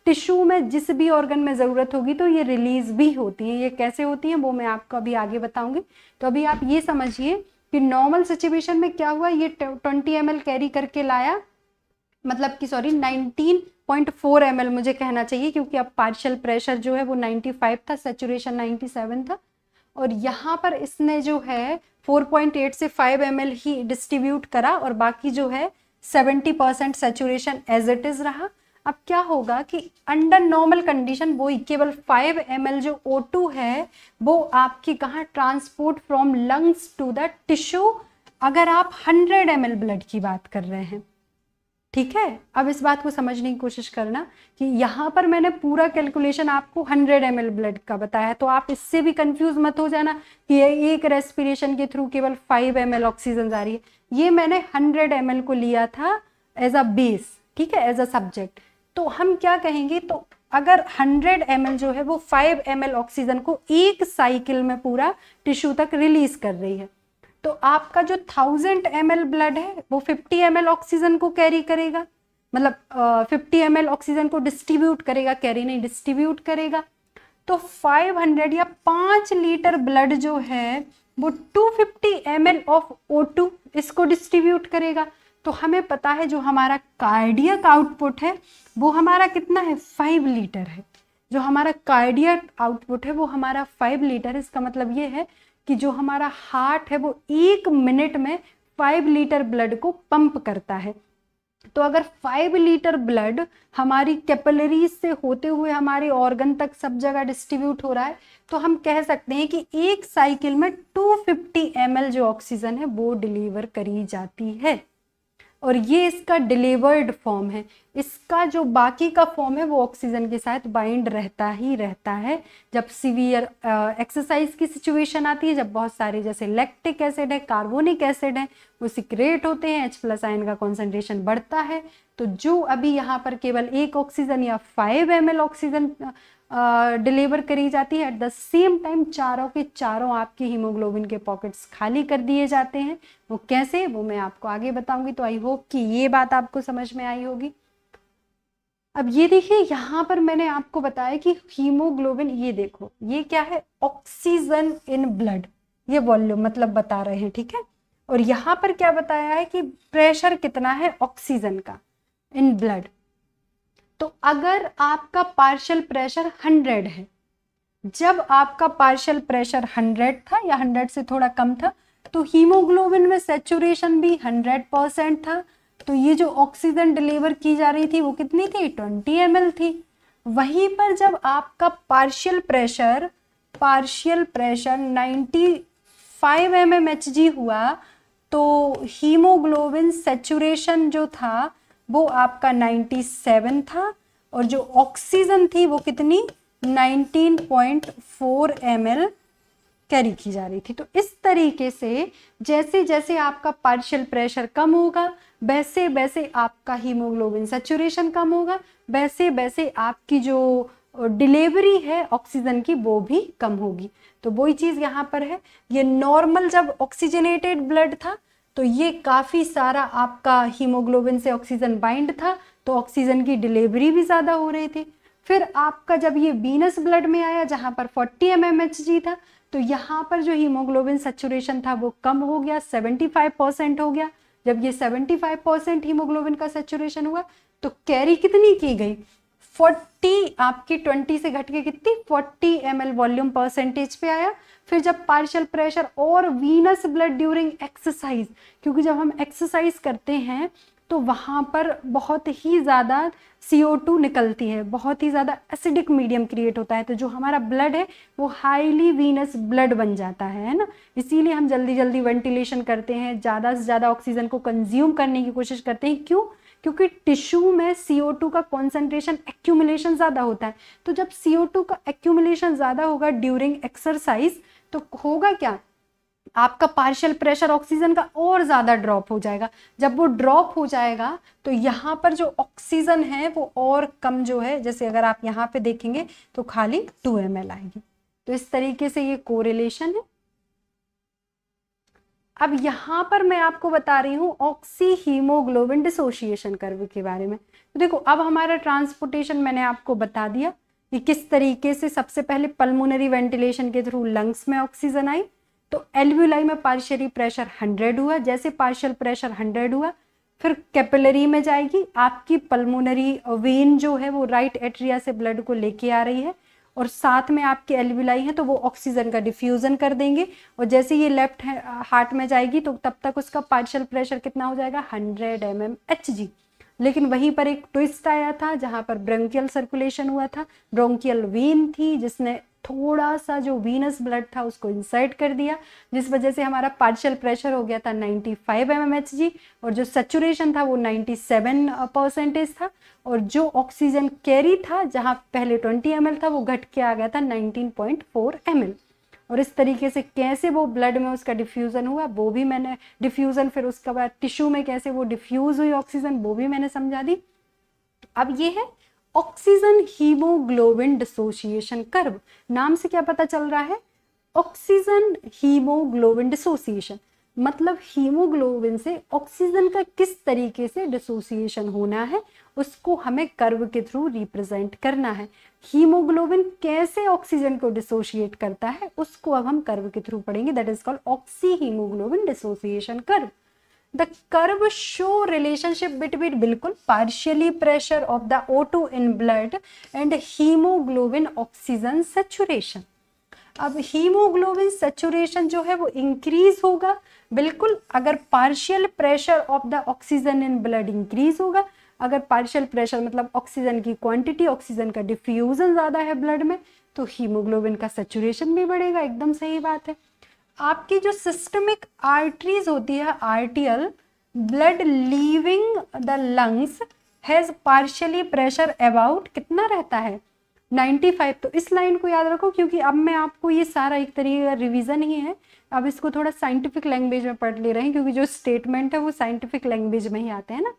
टिश्यू में जिस भी ऑर्गन में ज़रूरत होगी तो ये रिलीज़ भी होती है ये कैसे होती है वो मैं आपको अभी आगे बताऊँगी तो अभी आप ये समझिए कि नॉर्मल सिचुएशन में क्या हुआ ये ट्वेंटी एम कैरी करके लाया मतलब कि सॉरी 19.4 एम मुझे कहना चाहिए क्योंकि अब पार्शियल प्रेशर जो है वो 95 था सेचुरेशन 97 था और यहाँ पर इसने जो है 4.8 से 5 एम ही डिस्ट्रीब्यूट करा और बाकी जो है 70 percent saturation as it is रहा अब क्या होगा कि अंडर नॉर्मल कंडीशन वो केवल 5 एम जो O2 है वो आपकी कहाँ transport from lungs to the tissue अगर आप 100 एम ब्लड की बात कर रहे हैं ठीक है अब इस बात को समझने की कोशिश करना कि यहाँ पर मैंने पूरा कैलकुलेशन आपको 100 एम ब्लड का बताया तो आप इससे भी कंफ्यूज मत हो जाना कि ये एक रेस्पिरेशन के थ्रू केवल 5 एम ऑक्सीजन जा रही है ये मैंने 100 एम को लिया था एज अ बेस ठीक है एज अ सब्जेक्ट तो हम क्या कहेंगे तो अगर 100 एम जो है वो 5 एम ऑक्सीजन को एक साइकिल में पूरा टिश्यू तक रिलीज कर रही है तो आपका जो 1000 एम ब्लड है वो 50 एम ऑक्सीजन को कैरी करेगा मतलब फिफ्टी एम ऑक्सीजन को डिस्ट्रीब्यूट करेगा कैरी नहीं डिस्ट्रीब्यूट करेगा तो 500 या 5 लीटर ब्लड जो है वो 250 फिफ्टी एम ऑफ ओ इसको डिस्ट्रीब्यूट करेगा तो हमें पता है जो हमारा कार्डियक आउटपुट है वो हमारा कितना है फाइव लीटर है जो हमारा कार्डियक आउटपुट है वो हमारा फाइव लीटर है इसका मतलब ये है कि जो हमारा हार्ट है वो एक मिनट में फाइव लीटर ब्लड को पंप करता है तो अगर फाइव लीटर ब्लड हमारी कैपलरीज से होते हुए हमारे ऑर्गन तक सब जगह डिस्ट्रीब्यूट हो रहा है तो हम कह सकते हैं कि एक साइकिल में 250 फिफ्टी जो ऑक्सीजन है वो डिलीवर करी जाती है और ये इसका डिलीवर्ड फॉर्म है इसका जो बाकी का फॉर्म है वो ऑक्सीजन के साथ बाइंड रहता ही रहता है जब सीवियर एक्सरसाइज uh, की सिचुएशन आती है जब बहुत सारे जैसे लैक्टिक एसिड है कार्बोनिक एसिड है वो सिक्रेट होते हैं एच प्लस आयन का कॉन्सेंट्रेशन बढ़ता है तो जो अभी यहाँ पर केवल एक ऑक्सीजन या फाइव एम ऑक्सीजन डिलीवर करी जाती है एट द सेम टाइम चारों के चारों आपके हीमोग्लोबिन के पॉकेट्स खाली कर दिए जाते हैं वो कैसे वो मैं आपको आगे बताऊंगी तो आई होप कि ये बात आपको समझ में आई होगी अब ये देखिए यहाँ पर मैंने आपको बताया कि हीमोग्लोबिन ये देखो ये क्या है ऑक्सीजन इन ब्लड ये वॉल्यूम मतलब बता रहे हैं ठीक है और यहाँ पर क्या बताया है कि प्रेशर कितना है ऑक्सीजन का इन ब्लड तो अगर आपका पार्शियल प्रेशर 100 है जब आपका पार्शल प्रेशर 100 था या 100 से थोड़ा कम था तो हीमोग्लोबिन में सेचुरेशन भी 100 परसेंट था तो ये जो ऑक्सीजन डिलीवर की जा रही थी वो कितनी थी 20 एम थी वहीं पर जब आपका partial pressure partial pressure 95 five mm हुआ तो हीमोग्लोबिन सेचुरेशन जो था वो आपका 97 था और जो ऑक्सीजन थी वो कितनी 19.4 पॉइंट कैरी की जा रही थी तो इस तरीके से जैसे जैसे आपका पार्शियल प्रेशर कम होगा वैसे वैसे आपका हीमोग्लोबिन सेचुरेशन कम होगा वैसे वैसे आपकी जो डिलीवरी है ऑक्सीजन की वो भी कम होगी तो वही चीज़ यहाँ पर है ये नॉर्मल जब ऑक्सीजनेटेड ब्लड था तो ये काफ़ी सारा आपका हीमोग्लोबिन से ऑक्सीजन बाइंड था तो ऑक्सीजन की डिलीवरी भी ज़्यादा हो रही थी फिर आपका जब ये बीनस ब्लड में आया जहाँ पर 40 एम था तो यहाँ पर जो हीमोग्लोबिन सेचुरेशन था वो कम हो गया 75 परसेंट हो गया जब ये 75 परसेंट हीमोग्लोबिन का सेचुरेशन हुआ तो कैरी कितनी की गई 40 आपकी 20 से घट के कितनी 40 एम वॉल्यूम परसेंटेज पे आया फिर जब पार्शियल प्रेशर और वीनस ब्लड ड्यूरिंग एक्सरसाइज क्योंकि जब हम एक्सरसाइज करते हैं तो वहाँ पर बहुत ही ज़्यादा CO2 निकलती है बहुत ही ज़्यादा एसिडिक मीडियम क्रिएट होता है तो जो हमारा ब्लड है वो हाईली वीनस ब्लड बन जाता है ना इसीलिए हम जल्दी जल्दी वेंटिलेशन करते हैं ज़्यादा से ज़्यादा ऑक्सीजन को कंज्यूम करने की कोशिश करते हैं क्यों क्योंकि टिश्यू में CO2 का कॉन्सेंट्रेशन एक्यूमुलेशन ज़्यादा होता है तो जब CO2 का एक्यूमुलेशन ज़्यादा होगा ड्यूरिंग एक्सरसाइज तो होगा क्या आपका पार्शियल प्रेशर ऑक्सीजन का और ज़्यादा ड्रॉप हो जाएगा जब वो ड्रॉप हो जाएगा तो यहाँ पर जो ऑक्सीजन है वो और कम जो है जैसे अगर आप यहाँ पे देखेंगे तो खाली टू एम आएगी तो इस तरीके से ये कोरिलेशन है अब यहाँ पर मैं आपको बता रही हूँ ऑक्सी हीमोग्लोबिन डिसोशिएशन कर्व के बारे में तो देखो अब हमारा ट्रांसपोर्टेशन मैंने आपको बता दिया कि किस तरीके से सबसे पहले पल्मोनरी वेंटिलेशन के थ्रू लंग्स में ऑक्सीजन आई तो एल्व्यूलाई में पार्शियली प्रेशर हंड्रेड हुआ जैसे पार्शियल प्रेशर हंड्रेड हुआ फिर कैपिलरी में जाएगी आपकी पल्मोनरी वेन जो है वो राइट एट्रिया से ब्लड को लेके आ रही है और साथ में आपके एलव्यूलाई है तो वो ऑक्सीजन का डिफ्यूज़न कर देंगे और जैसे ये लेफ्ट हार्ट में जाएगी तो तब तक उसका पार्शियल प्रेशर कितना हो जाएगा hundred M M H g लेकिन वहीं पर एक ट्विस्ट आया था जहाँ पर ब्रंकियल सर्कुलेशन हुआ था ब्रोंकियल वेन थी जिसने थोड़ा सा जो वीनस ब्लड था उसको इंसर्ट कर दिया जिस वजह से हमारा पार्शियल प्रेशर हो गया था 95 फाइव और जो सेचुरेशन था वो 97 परसेंटेज था और जो ऑक्सीजन कैरी था जहाँ पहले 20 एम था वो घट के आ गया था 19.4 पॉइंट और इस तरीके से कैसे वो ब्लड में उसका डिफ्यूज़न हुआ वो भी मैंने डिफ्यूज़न फिर उसके बाद टिश्यू में कैसे वो डिफ्यूज़ हुई ऑक्सीजन वो भी मैंने समझा दी अब ये है ऑक्सीजन हीमोग्लोबिन डिसोसिएशन कर्व नाम से क्या पता चल रहा है ऑक्सीजन हीमोग्लोबिन डिसोसिएशन मतलब हीमोग्लोबिन से ऑक्सीजन का किस तरीके से डिसोसिएशन होना है उसको हमें कर्व के थ्रू रिप्रेजेंट करना है हीमोग्लोबिन कैसे ऑक्सीजन को डिसोशिएट करता है उसको अब हम कर्व के थ्रू पढ़ेंगे that is called oxy haemoglobin dissociation curve the curve show relationship between बिल्कुल partially pressure of the O2 in blood and haemoglobin oxygen saturation अब हीमोग्लोबिन सेचुरेशन जो है वो इंक्रीज होगा बिल्कुल अगर partial pressure of the oxygen in blood increase होगा अगर पार्शियल प्रेशर मतलब ऑक्सीजन की क्वांटिटी ऑक्सीजन का डिफ्यूजन ज़्यादा है ब्लड में तो हीमोग्लोबिन का सेचुरेशन भी बढ़ेगा एकदम सही बात है आपकी जो सिस्टमिक आर्टरीज होती है arterial blood leaving the lungs has partially pressure about कितना रहता है 95 तो इस लाइन को याद रखो क्योंकि अब मैं आपको ये सारा एक तरीके का रिविज़न ही है अब इसको थोड़ा साइंटिफिक लैंग्वेज में पढ़ ले रहे हैं क्योंकि जो स्टेटमेंट है वो साइंटिफिक लैंग्वेज में ही आते हैं ना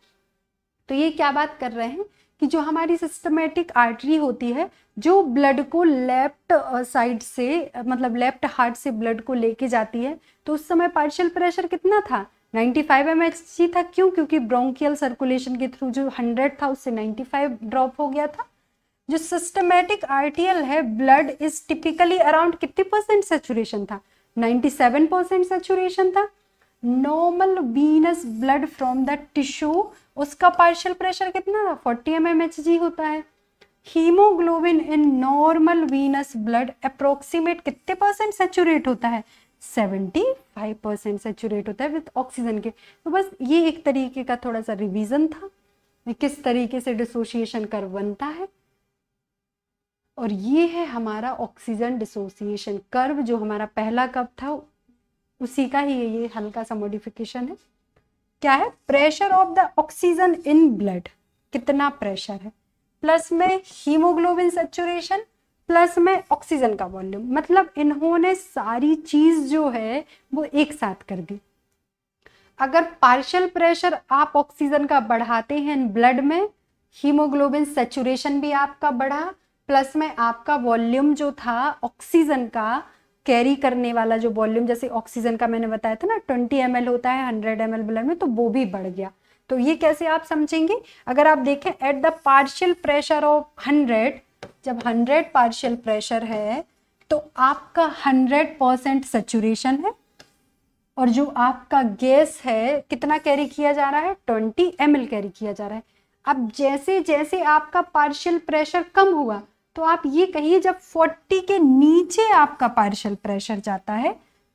तो ये क्या बात कर रहे हैं कि जो हमारी सिस्टमेटिक आर्टरी होती है जो ब्लड को लेफ्ट साइड से मतलब लेफ्ट हार्ट से ब्लड को लेके जाती है तो उस समय पार्शियल प्रेशर कितना था 95 फाइव था क्यों क्योंकि ब्रोंकियल सर्कुलेशन के थ्रू जो 100 था उससे 95 ड्रॉप हो गया था जो सिस्टमेटिक आर्टियल है ब्लड इज टिपिकली अराउंड कितने परसेंट सेचुरेशन था 97 परसेंट सेचुरेशन था normal venous blood from the tissue उसका पार्शियल प्रेशर कितना था 40 एम होता है haemoglobin in normal venous blood approximate कितने परसेंट सेचुरेट होता है 75 परसेंट सेचुरेट होता है विथ ऑक्सीजन के तो बस ये एक तरीके का थोड़ा सा रिविजन था किस तरीके से डिसोशिएशन कर बनता है और ये है हमारा ऑक्सीजन डिसोसिएशन कर्व जो हमारा पहला कप था उसी का ही ये हल्का सा मॉडिफिकेशन है क्या है pressure of the oxygen in blood कितना प्रेशर है प्लस में हीमोग्लोबिन सेचुरेशन प्लस में ऑक्सीजन का वॉल्यूम मतलब इन्होंने सारी चीज जो है वो एक साथ कर दी अगर पार्शियल प्रेशर आप ऑक्सीजन का बढ़ाते हैं इन ब्लड में हीमोग्लोबिन सेचुरेशन भी आपका बढ़ा प्लस में आपका वॉल्यूम जो था ऑक्सीजन का कैरी करने वाला जो वॉल्यूम जैसे ऑक्सीजन का मैंने बताया था ना ट्वेंटी एम होता है हंड्रेड एम ब्लड में तो वो भी बढ़ गया तो ये कैसे आप समझेंगे अगर आप देखें at the partial pressure of hundred जब हंड्रेड पार्शियल प्रेशर है तो आपका हंड्रेड परसेंट सेचुरेशन है और जो आपका गैस है कितना कैरी किया जा रहा है ट्वेंटी एम कैरी किया जा रहा है अब जैसे जैसे आपका पार्शियल प्रेशर कम हुआ तो आप ये कहिए जब 40 के नीचे आपका पार्शल प्रेशर जाता है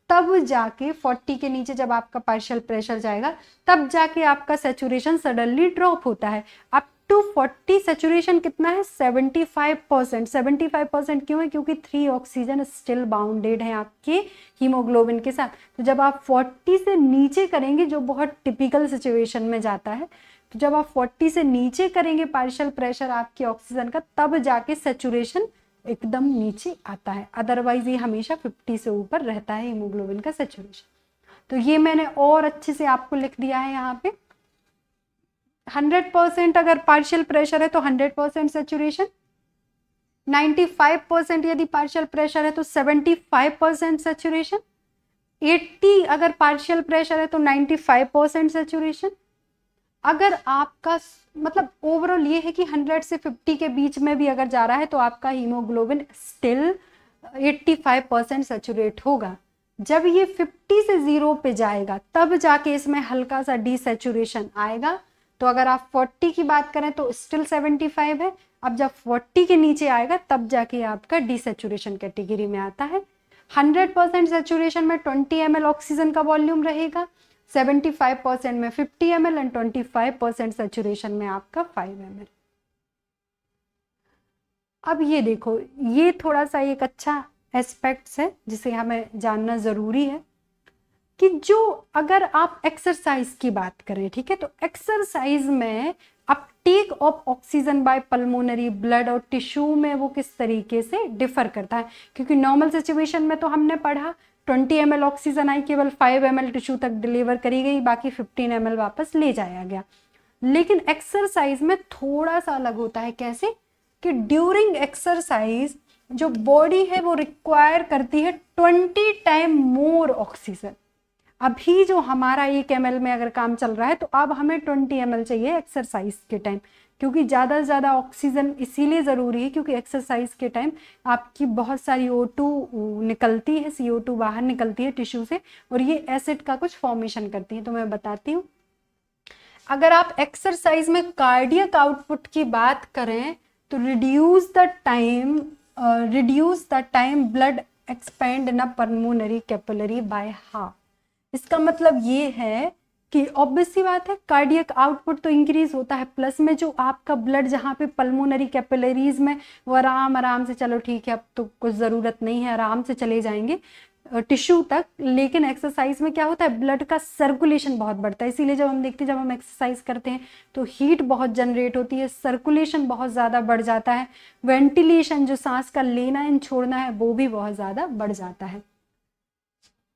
तब जाके 40 के नीचे जब आपका पार्शल प्रेशर जाएगा तब जाके आपका सेचुरेशन सडनली ड्रॉप होता है अप टू 40 सेचुरेशन कितना है 75 परसेंट सेवेंटी परसेंट क्यों है क्योंकि थ्री ऑक्सीजन स्टिल बाउंडेड है आपके हीमोग्लोबिन के साथ तो जब आप 40 से नीचे करेंगे जो बहुत टिपिकल सिचुएशन में जाता है तो जब आप 40 से नीचे करेंगे पार्शियल प्रेशर आपके ऑक्सीजन का तब जाके सेचुरेशन एकदम नीचे आता है अदरवाइज ये हमेशा 50 से ऊपर रहता है हीमोग्लोबिन का सेचुरेशन तो ये मैंने और अच्छे से आपको लिख दिया है यहाँ पे 100 परसेंट अगर पार्शियल प्रेशर है तो 100 परसेंट सेचुरेशन 95 परसेंट यदि पार्शियल प्रेशर है तो 75 परसेंट सेचुरेशन 80 अगर पार्शियल प्रेशर है तो 95 परसेंट सेचुरेशन अगर आपका मतलब ओवरऑल ये है कि 100 से 50 के बीच में भी अगर जा रहा है तो आपका हीमोग्लोबिन स्टिल 85 परसेंट सेचुरेट होगा जब ये 50 से ज़ीरो पे जाएगा तब जाके इसमें हल्का सा डिसेचुरेशन आएगा तो अगर आप 40 की बात करें तो स्टिल 75 है अब जब 40 के नीचे आएगा तब जाके आपका डिसेचुरेशन कैटेगरी में आता है 100 परसेंट सेचुरेशन में 20 एम ऑक्सीजन का वॉल्यूम रहेगा 75 में 50 ml एंड 25 परसेंट सेचुरेशन में आपका 5 ml अब ये देखो ये थोड़ा सा एक अच्छा एस्पेक्ट्स है जिसे हमें जानना ज़रूरी है कि जो अगर आप एक्सरसाइज की बात करें ठीक है तो एक्सरसाइज में अब take off oxygen by pulmonary blood और टिश्यू में वो किस तरीके से डिफर करता है क्योंकि नॉर्मल सिचुएशन में तो हमने पढ़ा ट्वेंटी एम ऑक्सीजन आई केवल फाइव एम एल टिश्यू तक डिलीवर करी गई बाकी फिफ्टीन एम वापस ले जाया गया लेकिन एक्सरसाइज में थोड़ा सा अलग होता है कैसे कि ड्यूरिंग एक्सरसाइज जो बॉडी है वो रिक्वायर करती है ट्वेंटी टाइम मोर ऑक्सीजन अभी जो हमारा एक एम में अगर काम चल रहा है तो अब हमें ट्वेंटी एम चाहिए एक्सरसाइज के टाइम क्योंकि ज़्यादा से ज़्यादा ऑक्सीजन इसीलिए ज़रूरी है क्योंकि एक्सरसाइज के टाइम आपकी बहुत सारी ओ टू निकलती है सी ओ टू बाहर निकलती है टिश्यू से और ये एसिड का कुछ फॉर्मेशन करती है तो मैं बताती हूँ अगर आप एक्सरसाइज में कार्डियक आउटपुट की बात करें तो reduce the time reduce the time blood expend in a pulmonary capillary by half इसका मतलब ये है कि ऑब्वियस सी बात है कार्डियक आउटपुट तो इंक्रीज होता है प्लस में जो आपका ब्लड जहाँ पे पल्मोनरी कैपिलरीज में वो आराम आराम से चलो ठीक है अब तो कुछ ज़रूरत नहीं है आराम से चले जाएंगे टिश्यू तक लेकिन एक्सरसाइज में क्या होता है ब्लड का सर्कुलेशन बहुत बढ़ता है इसीलिए जब हम देखते हैं जब हम एक्सरसाइज करते हैं तो हीट बहुत जनरेट होती है सर्कुलेशन बहुत ज़्यादा बढ़ जाता है वेंटिलेशन जो सांस का लेना एंड छोड़ना है वो भी बहुत ज़्यादा बढ़ जाता है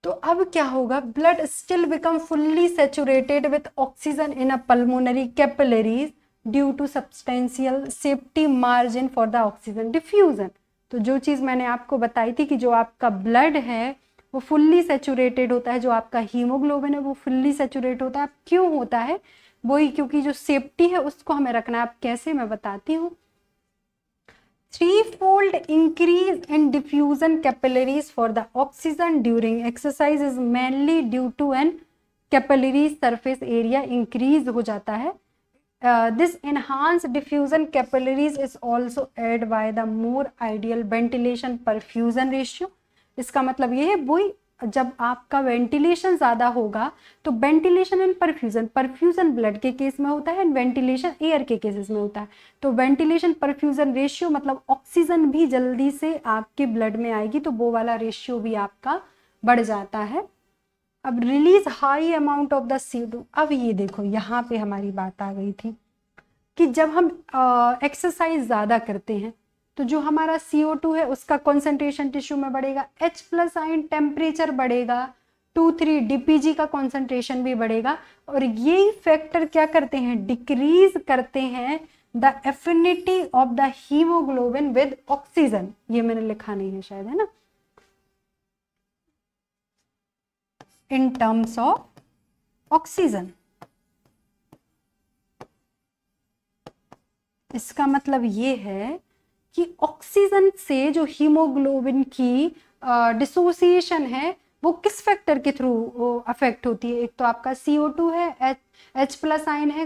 तो अब क्या होगा blood still become fully saturated with oxygen in a pulmonary capillaries due to substantial safety margin for the oxygen diffusion तो जो चीज़ मैंने आपको बताई थी कि जो आपका ब्लड है वो फुल्ली सेचुरेटेड होता है जो आपका हीमोग्लोबिन है वो फुल्ली सेचुरेट होता है क्यों होता है वही क्योंकि जो सेफ्टी है उसको हमें रखना है आप कैसे मैं बताती हूँ three fold increase in diffusion capillaries for the oxygen during exercise is mainly due to an capillaries surface area increase हो जाता है this enhance diffusion capillaries is also aid by the more ideal ventilation perfusion ratio इसका मतलब ये है वही जब आपका वेंटिलेशन ज़्यादा होगा तो ventilation and perfusion perfusion blood के केस में होता है एंड वेंटिलेशन एयर के केसेस में होता है तो वेंटिलेशन परफ्यूज़न रेशियो मतलब ऑक्सीजन भी जल्दी से आपके ब्लड में आएगी तो वो वाला रेशियो भी आपका बढ़ जाता है अब release high amount of the C अब ये देखो यहाँ पे हमारी बात आ गई थी कि जब हम एक्सरसाइज ज़्यादा करते हैं तो जो हमारा CO2 है उसका कॉन्सेंट्रेशन टिश्यू में बढ़ेगा H प्लस आइन टेम्परेचर बढ़ेगा टू थ्री डीपीजी का कॉन्सेंट्रेशन भी बढ़ेगा और ये फैक्टर क्या करते हैं डिक्रीज करते हैं the affinity of the haemoglobin with oxygen ये मैंने लिखा नहीं है शायद है ना इन टर्म्स ऑफ ऑक्सीजन इसका मतलब ये है कि ऑक्सीजन से जो हीमोग्लोबिन की डिसोसिएशन है वो किस फैक्टर के थ्रू अफेक्ट होती है एक तो आपका सी ओ टू है एच प्लस आइन है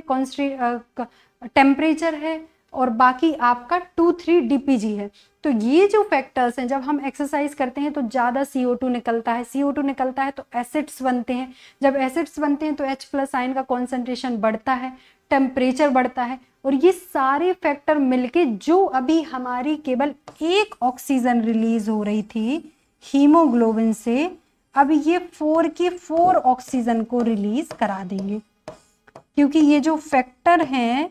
टेम्परेचर है और बाकी आपका two three D P G है तो ये जो फैक्टर्स हैं जब हम एक्सरसाइज करते हैं तो ज़्यादा सी ओ टू निकलता है सी ओ टू निकलता है तो एसिड्स बनते हैं जब एसिड्स बनते हैं तो एच प्लस आइन का कॉन्सेंट्रेशन बढ़ता है टेम्परेचर बढ़ता है और ये सारे फैक्टर मिलके जो अभी हमारी केवल एक ऑक्सीजन रिलीज हो रही थी हीमोग्लोबिन से अब ये फोर की फोर ऑक्सीजन को रिलीज करा देंगे क्योंकि ये जो फैक्टर हैं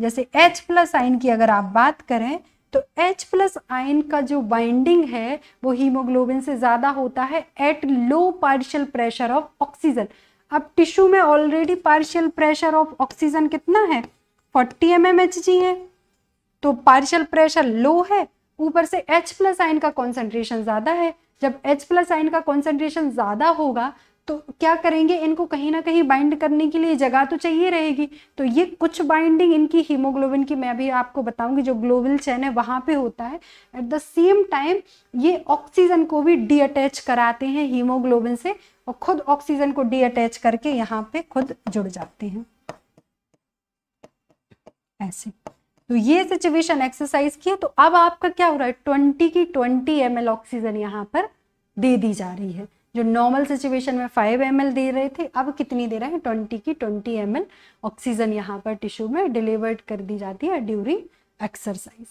जैसे H प्लस आइन की अगर आप बात करें तो H प्लस आइन का जो बाइंडिंग है वो हीमोग्लोबिन से ज़्यादा होता है at low partial pressure of oxygen अब टिश्यू में already partial pressure of oxygen कितना है 40 एम एम है तो पार्शियल प्रेशर लो है ऊपर से H प्लस आइन का कॉन्सेंट्रेशन ज़्यादा है जब H प्लस आइन का कॉन्सेंट्रेशन ज़्यादा होगा तो क्या करेंगे इनको कहीं ना कहीं बाइंड करने के लिए जगह तो चाहिए रहेगी तो ये कुछ बाइंडिंग इनकी हीमोग्लोबिन की मैं अभी आपको बताऊंगी जो ग्लोबल चैन है वहां पे होता है एट द सेम टाइम ये ऑक्सीजन को भी डीअटैच कराते हैं हीमोग्लोबिन से और खुद ऑक्सीजन को डी अटैच करके यहाँ पे खुद जुड़ जाते हैं ऐसे तो ये सिचुएशन एक्सरसाइज की है तो अब आपका क्या हो रहा है ट्वेंटी की ट्वेंटी एम ऑक्सीजन यहाँ पर दे दी जा रही है जो नॉर्मल सिचुएशन में फाइव एम दे रहे थे अब कितनी दे रहे हैं ट्वेंटी की ट्वेंटी एम ऑक्सीजन यहाँ पर टिश्यू में डिलीवर्ड कर दी जाती है ड्यूरिंग एक्सरसाइज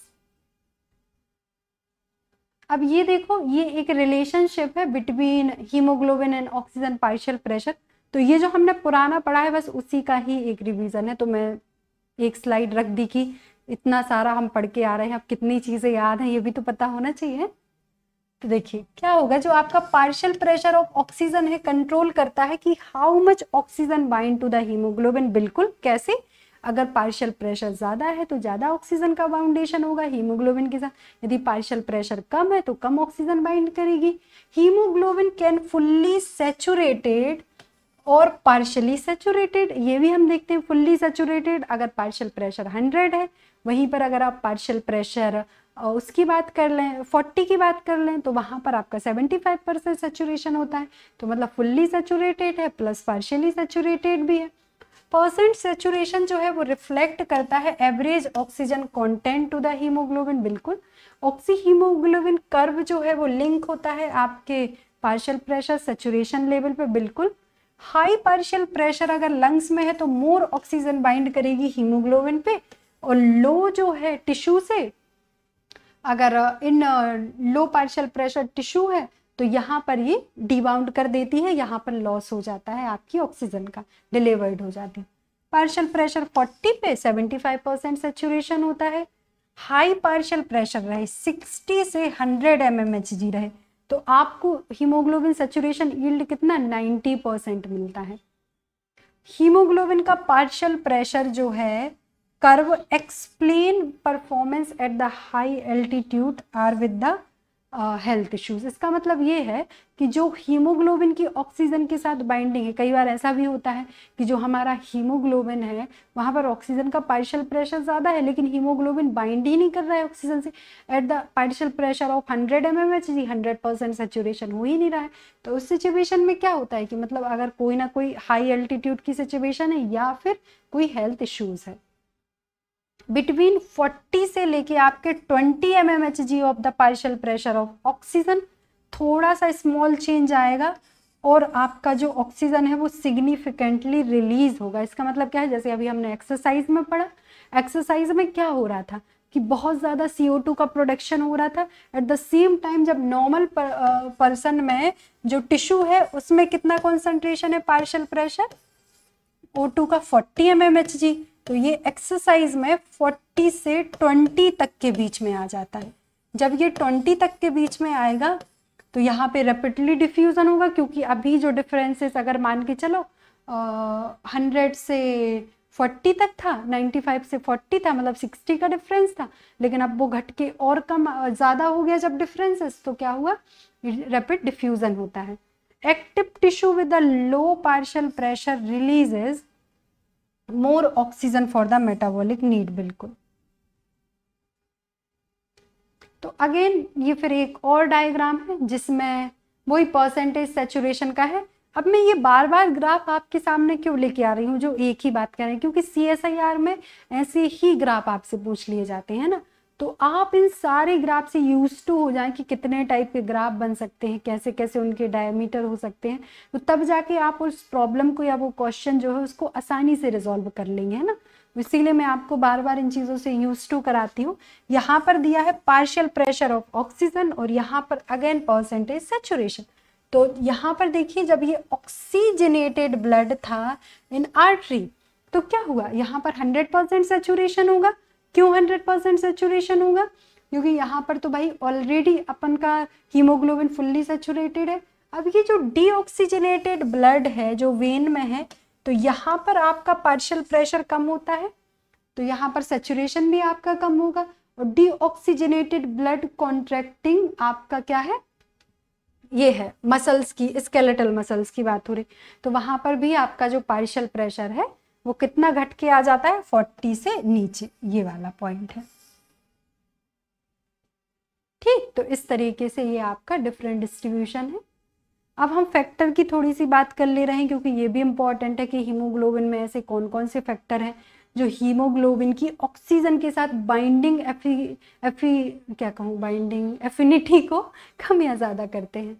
अब ये देखो ये एक रिलेशनशिप है between haemoglobin and oxygen partial pressure तो ये जो हमने पुराना पढ़ा है बस उसी का ही एक रिवीजन है तो मैं एक स्लाइड रख दी कि इतना सारा हम पढ़ के आ रहे हैं अब कितनी चीज़ें याद हैं ये भी तो पता होना चाहिए तो देखिए क्या होगा जो आपका पार्शियल प्रेशर ऑफ ऑक्सीजन है कंट्रोल करता है कि how much oxygen bind to the haemoglobin बिल्कुल कैसे अगर पार्शियल प्रेशर ज़्यादा है तो ज़्यादा ऑक्सीजन का बाउंडेशन होगा हीमोग्लोबिन के साथ यदि पार्शियल प्रेशर कम है तो कम ऑक्सीजन बाइंड करेगी हीमोग्लोबिन कैन फुल्ली सेचुरेटेड और पार्शली सेचुरेटेड ये भी हम देखते हैं फुल्ली सेचुरेटेड अगर पार्शियल प्रेशर हंड्रेड है वहीं पर अगर आप पार्शियल प्रेशर उसकी बात कर लें फोर्टी की बात कर लें तो वहाँ पर आपका सेवेंटी फाइव परसेंट सेचुरेशन होता है तो मतलब फुल्ली सेचुरेटेड है प्लस पार्शियली सेचुरेटेड भी है परसेंट सेचुरेशन जो है वो रिफ्लेक्ट करता है average oxygen content to the haemoglobin बिल्कुल ऑक्सी हीमोग्लोबिन कर्व जो है वो लिंक होता है आपके पार्शियल प्रेशर सेचुरेशन लेवल पे बिल्कुल हाई पार्शियल प्रेशर अगर लंग्स में है तो मोर ऑक्सीजन बाइंड करेगी हीमोग्लोबिन पे और लो जो है टिश्यू से अगर in low partial pressure tissue है तो यहाँ पर ये डिबाउंड कर देती है यहाँ पर लॉस हो जाता है आपकी ऑक्सीजन का डिलीवर्ड हो जाती है पार्शल प्रेशर 40 पे 75 परसेंट सेचुरेशन होता है हाई पार्शल प्रेशर रहे 60 से 100 एम रहे तो आपको हीमोग्लोबिन सेचुरेशन यील्ड कितना 90 परसेंट मिलता है हीमोग्लोबिन का पार्शल प्रेशर जो है curve explain performance at the high altitude or with the health issues इसका मतलब ये है कि जो हीमोग्लोबिन की ऑक्सीजन के साथ बाइंडिंग है कई बार ऐसा भी होता है कि जो हमारा हीमोग्लोबिन है वहाँ पर ऑक्सीजन का पार्शियल प्रेशर ज़्यादा है लेकिन हीमोग्लोबिन बाइंड ही नहीं कर रहा है ऑक्सीजन से at the partial pressure of hundred M M H ji hundred percent saturation हो ही नहीं रहा है तो उस सिचुएशन में क्या होता है कि मतलब अगर कोई ना कोई हाई एल्टीट्यूड की सिचुएशन है या फिर कोई हेल्थ इश्यूज़ है बिटवीन 40 से लेके आपके 20 M M H G of the partial pressure of oxygen थोड़ा सा स्मॉल चेंज आएगा और आपका जो ऑक्सीजन है वो सिग्निफिकेंटली रिलीज होगा इसका मतलब क्या है जैसे अभी हमने एक्सरसाइज में पढ़ा एक्सरसाइज में क्या हो रहा था कि बहुत ज़्यादा सी का प्रोडक्शन हो रहा था एट द सेम टाइम जब नॉर्मल पर्सन uh, में जो टिश्यू है उसमें कितना कॉन्सेंट्रेशन है पार्शल प्रेशर ओ का फोर्टी एम एम एच जी तो ये एक्सरसाइज में 40 से 20 तक के बीच में आ जाता है जब ये 20 तक के बीच में आएगा तो यहाँ पे रेपिडली डिफ्यूज़न होगा क्योंकि अभी जो डिफरेंसेस अगर मान के चलो हंड्रेड से 40 तक था 95 से 40 था मतलब 60 का डिफरेंस था लेकिन अब वो घट के और कम ज़्यादा हो गया जब डिफरेंसेस तो क्या हुआ रैपिड डिफ्यूज़न होता है active tissue with a low partial pressure releases more oxygen for the metabolic need बिल्कुल तो अगेन ये फिर एक और डायग्राम है जिसमें वही परसेंटेज सेचुरेशन का है अब मैं ये बार बार ग्राफ आपके सामने क्यों लेके आ रही हूँ जो एक ही बात कर रहे हैं क्योंकि सी में ऐसे ही ग्राफ आपसे पूछ लिए जाते हैं ना तो आप इन सारे ग्राफ से यूज टू हो जाएं कि कितने टाइप के ग्राफ बन सकते हैं कैसे कैसे उनके डायमीटर हो सकते हैं तो तब जाके आप उस प्रॉब्लम को या वो क्वेश्चन जो है उसको आसानी से रिजोल्व कर लेंगे है ना तो इसीलिए मैं आपको बार बार इन चीज़ों से यूज टू कराती हूँ यहाँ पर दिया है पार्शियल प्रेशर ऑफ ऑक्सीजन और यहाँ पर अगेन परसेंटेज सेचुरेशन तो यहाँ पर देखिए जब ये ऑक्सीजनेटेड ब्लड था इन आर्टरी तो क्या हुआ यहाँ पर हंड्रेड परसेंट सेचुरेशन होगा क्यों हंड्रेड परसेंट सेचुरेशन होगा क्योंकि यहाँ पर तो भाई ऑलरेडी अपन का हीमोग्लोबिन फुल्ली सेचुरेटेड है अब ये जो डीऑक्सीजनेटेड ब्लड है जो वेन में है तो यहाँ पर आपका पार्शल प्रेशर कम होता है तो यहाँ पर सेचुरेशन भी आपका कम होगा और डीऑक्सीजनेटेड ब्लड कॉन्ट्रैक्टिंग आपका क्या है ये है मसल्स की स्केलेटल मसल्स की बात हो रही तो वहां पर भी आपका जो पार्शियल प्रेशर है वो कितना घट के आ जाता है फोर्टी से नीचे ये वाला पॉइंट है ठीक तो इस तरीके से ये आपका डिफरेंट डिस्ट्रीब्यूशन है अब हम फैक्टर की थोड़ी सी बात कर ले रहे हैं क्योंकि ये भी इंपॉर्टेंट है कि हीमोग्लोबिन में ऐसे कौन कौन से फैक्टर हैं जो हीमोग्लोबिन की ऑक्सीजन के साथ बाइंडिंग एफी एफी क्या कहूँ बाइंडिंग एफिनिटी को कम या ज़्यादा करते हैं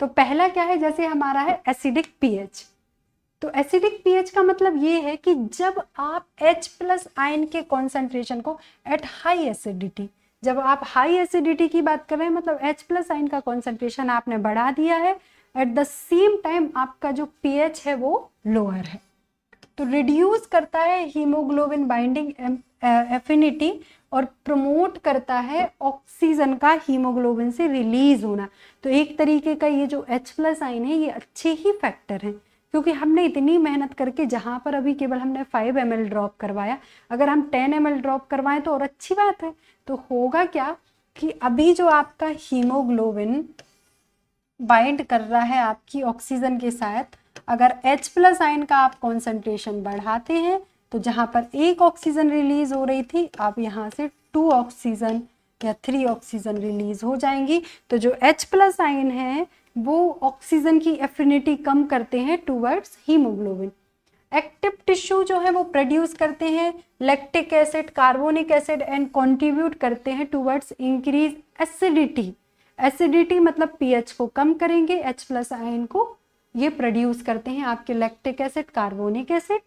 तो पहला क्या है जैसे हमारा है एसिडिक पीएच तो एसिडिक पीएच का मतलब ये है कि जब आप एच प्लस आयन के कॉन्सेंट्रेशन को एट हाई एसिडिटी जब आप हाई एसिडिटी की बात कर रहे हैं मतलब एच प्लस आयन का कॉन्सेंट्रेशन आपने बढ़ा दिया है एट द सेम टाइम आपका जो पीएच है वो लोअर है तो रिड्यूस करता है हीमोग्लोबिन बाइंडिंग एफिनिटी और प्रमोट करता है ऑक्सीजन का हीमोग्लोबिन से रिलीज होना तो एक तरीके का ये जो एच प्लस आइन है ये अच्छे ही फैक्टर हैं क्योंकि हमने इतनी मेहनत करके जहाँ पर अभी केवल हमने 5 एम ड्रॉप करवाया अगर हम 10 एम ड्रॉप करवाएं तो और अच्छी बात है तो होगा क्या कि अभी जो आपका हीमोग्लोबिन बाइंड कर रहा है आपकी ऑक्सीजन के साथ अगर H प्लस आइन का आप कॉन्सेंट्रेशन बढ़ाते हैं तो जहाँ पर एक ऑक्सीजन रिलीज हो रही थी आप यहाँ से टू ऑक्सीजन या थ्री ऑक्सीजन रिलीज हो जाएंगी तो जो H प्लस आइन है वो ऑक्सीजन की एफिनिटी कम करते हैं टूवर्ड्स हीमोग्लोबिन एक्टिव टिश्यू जो है वो प्रोड्यूस करते हैं lactic acid carbonic acid and contribute करते हैं टूवर्ड्स इंक्रीज एसिडिटी एसिडिटी मतलब पीएच को कम करेंगे एच प्लस आयन को ये प्रोड्यूस करते हैं आपके lactic acid carbonic acid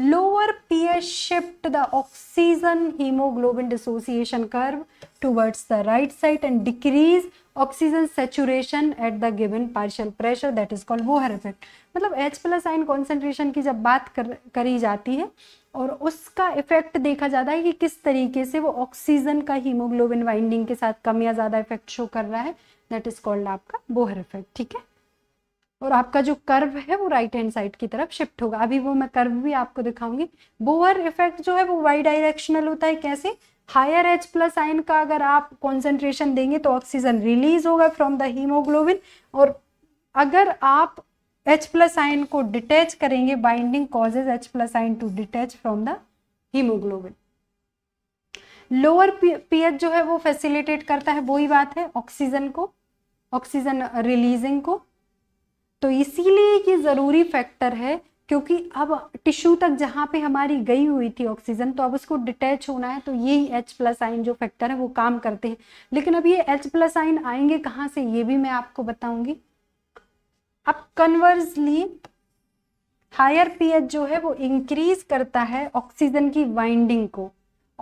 lower pH shift the oxygen hemoglobin dissociation curve towards the right side and decrease oxygen saturation at the given partial pressure that is called Bohr effect. मतलब H plus ion concentration की जब बात कर, करी जाती है और उसका इफेक्ट देखा जाता है कि किस तरीके से वो ऑक्सीजन का हीमोग्लोबिन वाइंडिंग के साथ कम या ज़्यादा इफेक्ट शो कर रहा है दैट इज कॉल्ड आपका बोहर इफेक्ट ठीक है और आपका जो कर्व है वो राइट हैंड साइड की तरफ शिफ्ट होगा अभी वो मैं कर्व भी आपको दिखाऊंगी बोअर इफेक्ट जो है वो वाई डायरेक्शनल होता है कैसे हायर एच प्लस आइन का अगर आप कॉन्सेंट्रेशन देंगे तो ऑक्सीजन रिलीज होगा फ्रॉम द हीमोग्लोबिन और अगर आप एच प्लस आइन को डिटैच करेंगे binding causes H plus ion to detach from the haemoglobin lower pH जो है वो फैसिलिटेट करता है वही बात है ऑक्सीजन को ऑक्सीजन रिलीजिंग को तो इसीलिए ये ज़रूरी फैक्टर है क्योंकि अब टिश्यू तक जहाँ पे हमारी गई हुई थी ऑक्सीजन तो अब उसको डिटैच होना है तो यही एच प्लस आइन जो फैक्टर है वो काम करते हैं लेकिन अब ये एच प्लस आइन आएंगे कहाँ से ये भी मैं आपको बताऊंगी अब कन्वर्सली हायर पीएच जो है वो इंक्रीज करता है ऑक्सीजन की वाइंडिंग को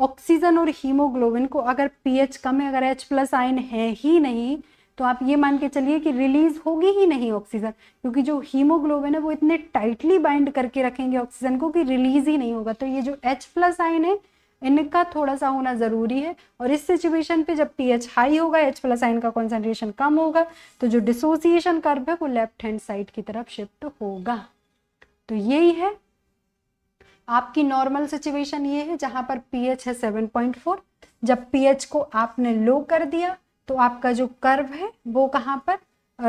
ऑक्सीजन और हीमोग्लोबिन को अगर पीएच कम है अगर एच प्लस आइन है ही नहीं तो आप ये मान के चलिए कि रिलीज होगी ही नहीं ऑक्सीजन क्योंकि जो हीमोग्लोबिन है वो इतने टाइटली बाइंड करके रखेंगे ऑक्सीजन को कि रिलीज ही नहीं होगा तो ये जो एच प्लस आइन है इनका थोड़ा सा होना ज़रूरी है और इस सिचुएशन पे जब पीएच हाई होगा एच प्लस आइन का कॉन्सेंट्रेशन कम होगा तो जो डिसोसिएशन कर्व है वो लेफ्ट हैंड साइड की तरफ शिफ्ट होगा तो यही है आपकी नॉर्मल सिचुएशन ये है जहां पर पीएच है 7.4 जब पीएच को आपने लो कर दिया तो आपका जो कर्व है वो कहाँ पर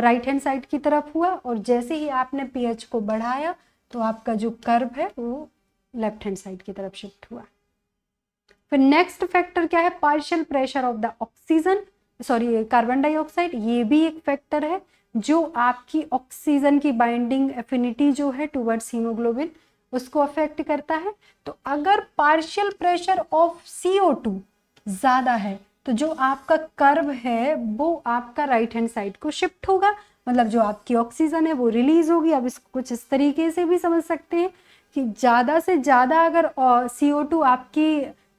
राइट हैंड साइड की तरफ हुआ और जैसे ही आपने पीएच को बढ़ाया तो आपका जो कर्व है वो लेफ्ट हैंड साइड की तरफ शिफ्ट हुआ फिर नेक्स्ट फैक्टर क्या है partial pressure of the oxygen sorry carbon dioxide ये भी एक फैक्टर है जो आपकी ऑक्सीजन की बाइंडिंग एफिनिटी जो है टूवर्ड्स हीमोग्लोबिन उसको अफेक्ट करता है तो अगर पार्शियल प्रेशर ऑफ सी ज़्यादा है तो जो आपका कर्व है वो आपका राइट हैंड साइड को शिफ्ट होगा मतलब जो आपकी ऑक्सीजन है वो रिलीज होगी अब इसको कुछ इस तरीके से भी समझ सकते हैं कि ज़्यादा से ज़्यादा अगर सी ओ टू आपकी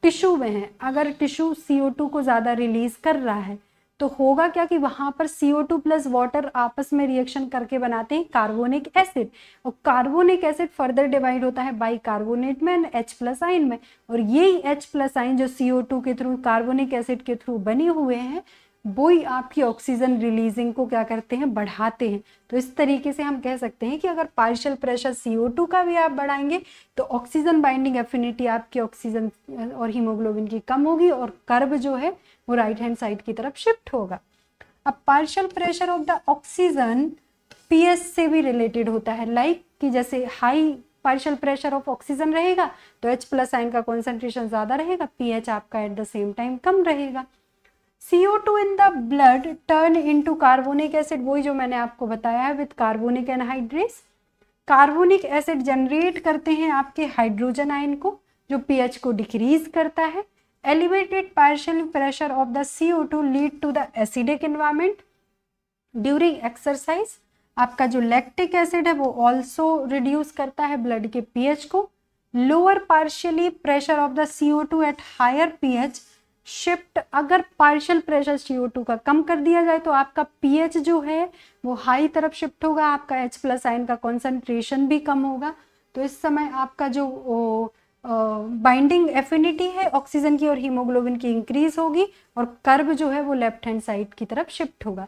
टिश्यू में है अगर टिश्यू सी ओ टू को ज़्यादा रिलीज़ कर रहा है तो होगा क्या कि वहां पर CO2 टू प्लस वाटर आपस में रिएक्शन करके बनाते हैं कार्बोनिक एसिड और कार्बोनिक एसिड फर्दर डिवाइड होता है बाई कार्बोनेट में एच प्लस आइन में और ये एच प्लस आइन जो CO2 के थ्रू कार्बोनिक एसिड के थ्रू बने हुए हैं वो ही आपकी ऑक्सीजन रिलीजिंग को क्या करते हैं बढ़ाते हैं तो इस तरीके से हम कह सकते हैं कि अगर पार्शियल प्रेशर CO2 का भी आप बढ़ाएंगे तो ऑक्सीजन बाइंडिंग एफिनिटी आपकी ऑक्सीजन और हीमोग्लोबिन की कम होगी और कर्व जो है वो राइट हैंड साइड की तरफ शिफ्ट होगा अब partial pressure of the oxygen पीएस से भी रिलेटेड होता है लाइक like कि जैसे high partial pressure of oxygen रहेगा तो एच प्लस आइन का कॉन्सेंट्रेशन ज़्यादा रहेगा पीएच आपका एट द सेम टाइम कम रहेगा CO two in the blood turn into carbonic acid वही जो मैंने आपको बताया है with carbonic anhydrase carbonic acid generate करते हैं आपके हाइड्रोजन आयन को जो पीएच को डिक्रीज करता है elevated partial pressure of the CO2 lead to the acidic environment during exercise आपका जो लैक्टिक एसिड है वो ऑल्सो रिड्यूस करता है ब्लड के पीएच को lower partially pressure of the CO two at higher H shift अगर पार्शियल प्रेशर ओ टू का कम कर दिया जाए तो आपका पीएच जो है वो हाई तरफ शिफ्ट होगा आपका एच प्लस आइन का कॉन्सेंट्रेशन भी कम होगा तो इस समय आपका जो बाइंडिंग एफिनिटी है ऑक्सीजन की और हीमोग्लोबिन की इंक्रीज होगी और कर्व जो है वो लेफ्ट हैंड साइड की तरफ शिफ्ट होगा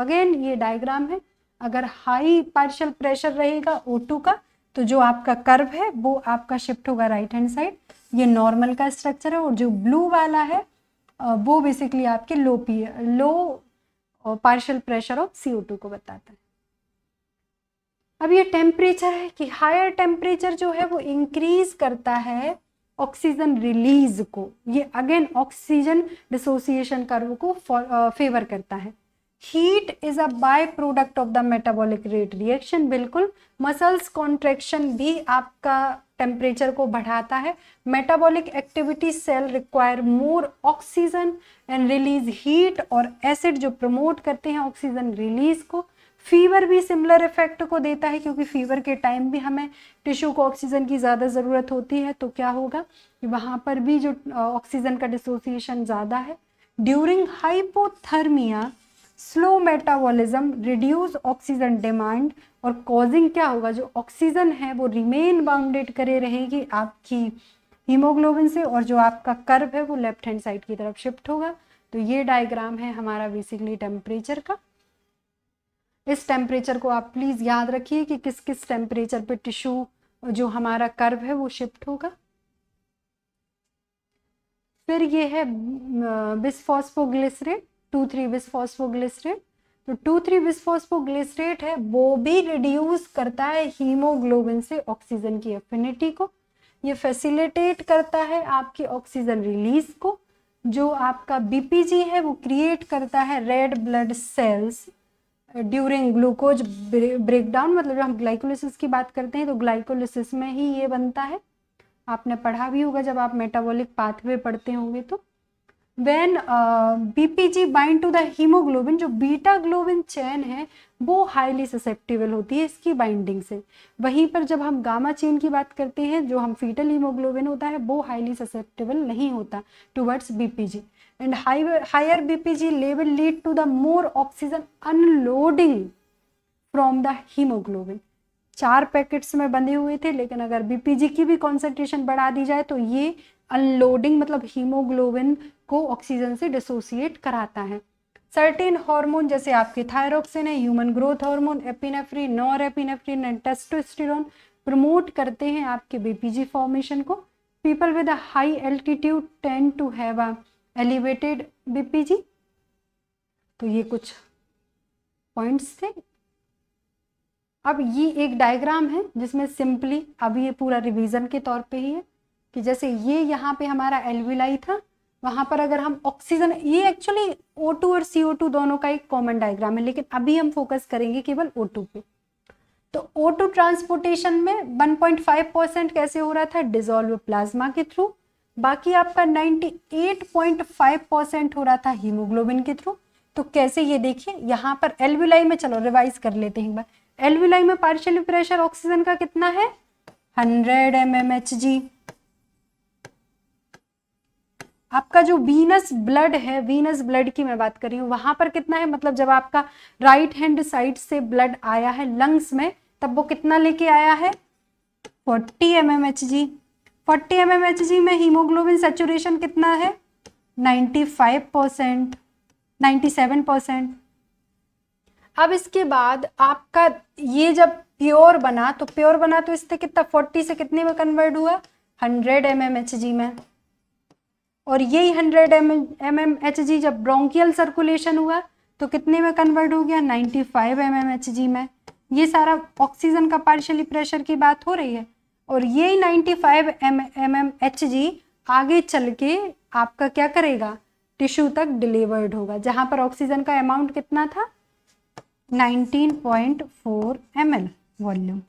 अगेन तो ये डायग्राम है अगर हाई पार्शियल प्रेशर रहेगा टू का तो जो आपका कर्व है वो आपका शिफ्ट होगा राइट हैंड साइड ये नॉर्मल का स्ट्रक्चर है और जो ब्लू वाला है वो बेसिकली आपके low P low partial pressure of C को बताता है अब ये टेम्परेचर है कि हायर टेम्परेचर जो है वो इंक्रीज करता है ऑक्सीजन रिलीज को ये अगेन ऑक्सीजन डिसोसिएशन कर्व को फेवर uh, करता है heat is a byproduct of the metabolic rate reaction बिल्कुल मसल्स कॉन्ट्रेक्शन भी आपका टेम्परेचर को बढ़ाता है metabolic activity cell require more oxygen and release heat और एसिड जो प्रमोट करते हैं ऑक्सीजन रिलीज को फीवर भी सिमिलर इफेक्ट को देता है क्योंकि फीवर के टाइम भी हमें टिश्यू को ऑक्सीजन की ज़्यादा ज़रूरत होती है तो क्या होगा कि वहाँ पर भी जो ऑक्सीजन का डिसोसिएशन ज़्यादा है during hypothermia slow metabolism reduce oxygen demand और कॉजिंग क्या होगा जो ऑक्सीजन है वो रिमेन बाउंडेड करे रहेगी आपकी हीमोग्लोबिन से और जो आपका कर्व है वो लेफ्ट हैंड साइड की तरफ शिफ्ट होगा तो ये डायग्राम है हमारा बेसिकली टेम्परेचर का इस टेम्परेचर को आप प्लीज़ याद रखिए कि किस किस टेम्परेचर पे टिश्यू जो हमारा कर्व है वो शिफ्ट होगा फिर ये है बिस्फॉस्फोग्लिसरेट टू थ्री बिस्फॉस्फोग्लिसरेट तो टू थ्री बिस्फॉस्फोग्लिसरेट है वो भी रिड्यूस करता है हीमोग्लोबिन से ऑक्सीजन की एफिनिटी को ये फैसिलिटेट करता है आपकी ऑक्सीजन रिलीज को जो आपका बीपीजी है वो क्रिएट करता है red blood cells during glucose breakdown मतलब जब हम ग्लाइकोलिसिस की बात करते हैं तो ग्लाइकोलिसिस में ही ये बनता है आपने पढ़ा भी होगा जब आप मेटाबॉलिक पाथवे पढ़ते होंगे तो when BPG bind to the haemoglobin जो बीटा ग्लोबिन चैन है वो हाईली ससेप्टिबल होती है इसकी बाइंडिंग से वहीं पर जब हम गामा चेन की बात करते हैं जो हम फीटल हीमोग्लोबिन होता है वो हाईली ससेप्टिबल नहीं होता towards BPG and higher, higher BPG level lead to the more oxygen unloading from the hemoglobin. चार पैकेट्स में बंधे हुए थे लेकिन अगर बीपीजी की भी कॉन्सेंट्रेशन बढ़ा दी जाए तो ये अनलोडिंग मतलब हीमोग्लोबिन को ऑक्सीजन से डिसोसिएट कराता है सर्टेन हार्मोन जैसे आपके थायरोक्सिन है human growth hormone epinephrine norepinephrine and testosterone promote करते हैं आपके बीपीजी फॉर्मेशन को people with high altitude tend to have a elevated BPG तो ये कुछ पॉइंट्स थे अब ये एक डायग्राम है जिसमें सिंपली अब ये पूरा रिवीजन के तौर पे ही है कि जैसे ये यहाँ पे हमारा एलविलाई था वहाँ पर अगर हम ऑक्सीजन ये एक्चुअली O2 और CO2 दोनों का एक कॉमन डायग्राम है लेकिन अभी हम फोकस करेंगे केवल O2 पे तो O2 ट्रांसपोर्टेशन में 1.5 परसेंट कैसे हो रहा था डिजोल्व प्लाज्मा के थ्रू बाकी आपका 98.5 परसेंट हो रहा था हीमोग्लोबिन के थ्रू तो कैसे ये देखिए यहाँ पर एलविलाई में चलो रिवाइज कर लेते हैं एक बार में पार्शियल प्रेशर ऑक्सीजन का कितना है 100 mmHg आपका जो वीनस ब्लड है वीनस ब्लड की मैं बात कर रही हूँ वहां पर कितना है मतलब जब आपका राइट हैंड साइड से ब्लड आया है लंग्स में तब वो कितना लेके आया है फोर्टी 40 जी फोर्टी एम में हीमोग्लोबिन सेचुरेशन कितना है 95 परसेंट नाइन्टी परसेंट अब इसके बाद आपका ये जब प्योर बना तो प्योर बना तो इससे कितना 40 से कितने में कन्वर्ट हुआ 100 एम में और यही 100 एम एम जब ब्रोंकियल सर्कुलेशन हुआ तो कितने में कन्वर्ट हो गया 95 फाइव एम में ये सारा ऑक्सीजन का पार्शियली प्रेशर की बात हो रही है और ये 95 फाइव एम आगे चल के आपका क्या करेगा टिश्यू तक डिलीवर्ड होगा जहाँ पर ऑक्सीजन का अमाउंट कितना था 19.4 पॉइंट वॉल्यूम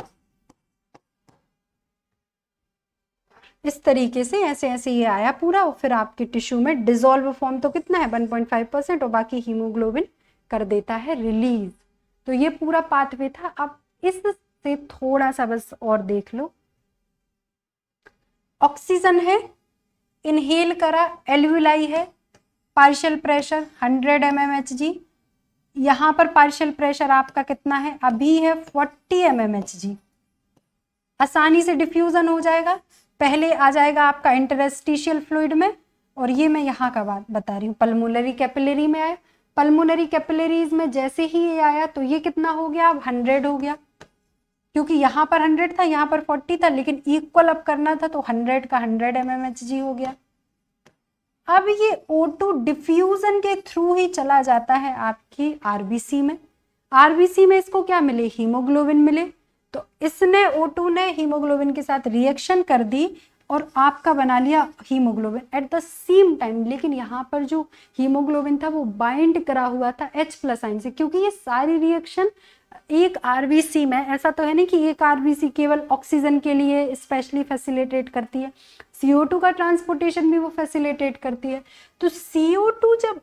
इस तरीके से ऐसे ऐसे ये आया पूरा और फिर आपके टिश्यू में डिजोल्व फॉर्म तो कितना है 1.5 परसेंट और बाकी हीमोग्लोबिन कर देता है रिलीज तो ये पूरा पाथवे था अब इससे थोड़ा सा बस और देख लो ऑक्सीजन है इनहेल करा एल्यूलाई है partial pressure 100 M M H G यहाँ पर पार्शियल प्रेशर आपका कितना है अभी है 40 एम एम एच जी आसानी से डिफ्यूज़न हो जाएगा पहले आ जाएगा आपका इंटरेस्टिशियल फ्लूड में और ये मैं यहाँ का बात बता रही हूँ पल्मोलरी कैपिलरी में आया पलमोनरी कैपिलरीज में जैसे ही ये आया तो ये कितना हो गया अब हंड्रेड हो गया क्योंकि यहाँ पर हंड्रेड था यहाँ पर फोर्टी था लेकिन इक्वल अप करना था तो हंड्रेड का हंड्रेड एम एम एच जी हो गया अब ये ओ टू डिफ्यूजन के थ्रू ही चला जाता है आपकी आरबीसी में आरबीसी में इसको क्या मिले हीमोग्लोबिन मिले तो इसने O2 ने हीमोग्लोबिन के साथ रिएक्शन कर दी और आपका बना लिया haemoglobin at the same time लेकिन यहाँ पर जो हीमोग्लोबिन था वो बाइंड करा हुआ था H प्लस आइन से क्योंकि ये सारी रिएक्शन एक आरबीसी में ऐसा तो है ना कि एक आरबीसी केवल ऑक्सीजन के लिए स्पेशली फैसिलिटेट करती है CO2 का ट्रांसपोर्टेशन भी वो फैसिलिटेट करती है तो CO2 जब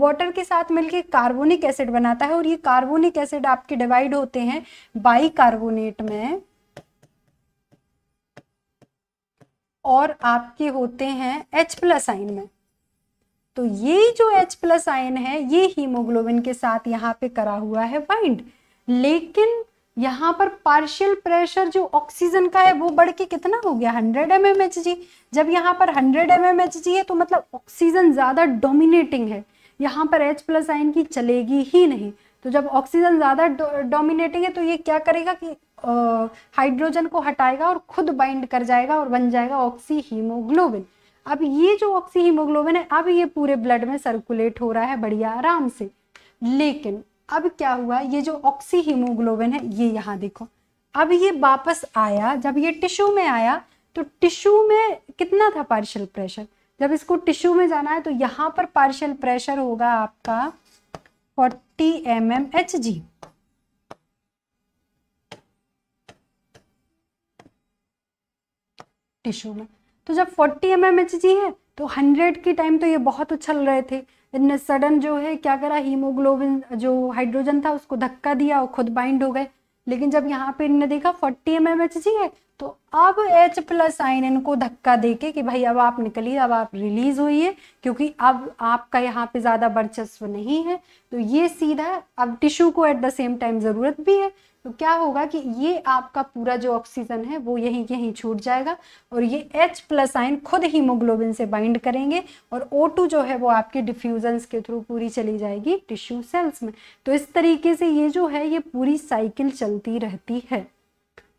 वाटर के साथ मिलके कार्बोनिक एसिड बनाता है और ये कार्बोनिक एसिड आपके डिवाइड होते हैं बाई कार्बोनेट में और आपके होते हैं H प्लस आइन में तो ये जो H प्लस आइन है ये हीमोग्लोबिन के साथ यहाँ पे करा हुआ है वाइंड लेकिन यहाँ पर पार्शियल प्रेशर जो ऑक्सीजन का है वो बढ़ के कितना हो गया 100 एम जब यहाँ पर 100 एम है तो मतलब ऑक्सीजन ज़्यादा डोमिनेटिंग है यहाँ पर H प्लस आइन की चलेगी ही नहीं तो जब ऑक्सीजन ज़्यादा डोमिनेटिंग है तो ये क्या करेगा कि हाइड्रोजन को हटाएगा और खुद बाइंड कर जाएगा और बन जाएगा ऑक्सी हीमोग्लोबिन अब ये जो ऑक्सी हीमोग्लोबिन है अब ये पूरे ब्लड में सर्कुलेट हो रहा है बढ़िया आराम से लेकिन अब क्या हुआ ये जो ऑक्सी हीमोग्लोबिन है ये यहाँ देखो अब ये वापस आया जब ये टिश्यू में आया तो टिश्यू में कितना था पार्शियल प्रेशर जब इसको टिश्यू में जाना है तो यहाँ पर पार्शियल प्रेशर होगा आपका 40 M M H G tissue में तो जब 40 एम एम एच जी है तो 100 के टाइम तो ये बहुत उछल रहे थे इनने सडन जो है क्या करा हीमोग्लोबिन जो हाइड्रोजन था उसको धक्का दिया और खुद बाइंड हो गए लेकिन जब यहाँ पे इनने देखा फोर्टी एम एम एच जी है तो अब एच प्लस आइन इनको धक्का देके कि भाई अब आप निकलिए अब आप रिलीज है क्योंकि अब आपका यहाँ पे ज़्यादा वर्चस्व नहीं है तो ये सीधा अब टिश्यू को एट द सेम टाइम ज़रूरत भी है तो क्या होगा कि ये आपका पूरा जो ऑक्सीजन है वो यहीं यहीं छूट जाएगा और ये एच प्लस आइन खुद हीमोग्लोबिन से बाइंड करेंगे और ओ टू जो है वो आपके डिफ्यूजन्स के थ्रू पूरी चली जाएगी टिश्यू सेल्स में तो इस तरीके से ये जो है ये पूरी साइकिल चलती रहती है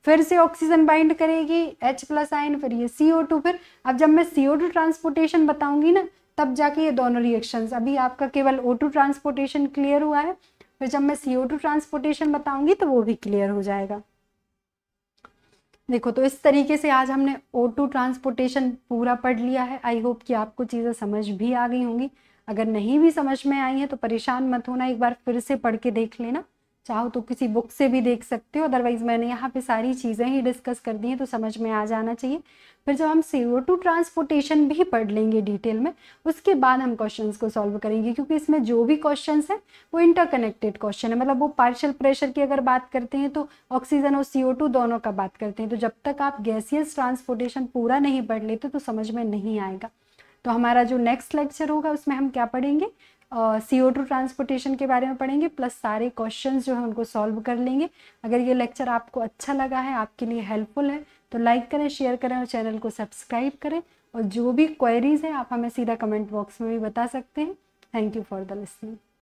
फिर से ऑक्सीजन बाइंड करेगी एच प्लस आइन फिर ये टू फिर अब जब मैं टू ट्रांसपोर्टेशन बताऊंगी ना तब जाके ये दोनों रिएक्शंस अभी आपका केवल O2 ट्रांसपोर्टेशन क्लियर हुआ है फिर जब मैं सी ट्रांसपोर्टेशन बताऊंगी तो वो भी क्लियर हो जाएगा देखो तो इस तरीके से आज हमने ओ टू ट्रांसपोर्टेशन पूरा पढ़ लिया है आई होप कि आपको चीज़ें समझ भी आ गई होंगी अगर नहीं भी समझ में आई है तो परेशान मत होना एक बार फिर से पढ़ के देख लेना चाहो तो किसी बुक से भी देख सकते हो अदरवाइज मैंने यहाँ पे सारी चीज़ें ही डिस्कस कर दी हैं तो समझ में आ जाना चाहिए फिर जब हम सीओ टू ट्रांसपोर्टेशन भी पढ़ लेंगे डिटेल में उसके बाद हम क्वेश्चंस को सॉल्व करेंगे क्योंकि इसमें जो भी क्वेश्चंस हैं वो इंटरकनेक्टेड क्वेश्चन है मतलब वो पार्शियल प्रेशर की अगर बात करते हैं तो ऑक्सीजन और सीओ टू दोनों का बात करते हैं तो जब तक आप गैसियस ट्रांसपोर्टेशन पूरा नहीं पढ़ लेते तो समझ में नहीं आएगा तो हमारा जो नेक्स्ट लेक्चर होगा उसमें हम क्या पढ़ेंगे सी ओ टू ट्रांसपोर्टेशन के बारे में पढ़ेंगे प्लस सारे क्वेश्चन जो है उनको सॉल्व कर लेंगे अगर ये लेक्चर आपको अच्छा लगा है आपके लिए हेल्पफुल है तो लाइक करें शेयर करें और चैनल को सब्सक्राइब करें और जो भी क्वेरीज हैं आप हमें सीधा कमेंट बॉक्स में भी बता सकते हैं thank you for the listening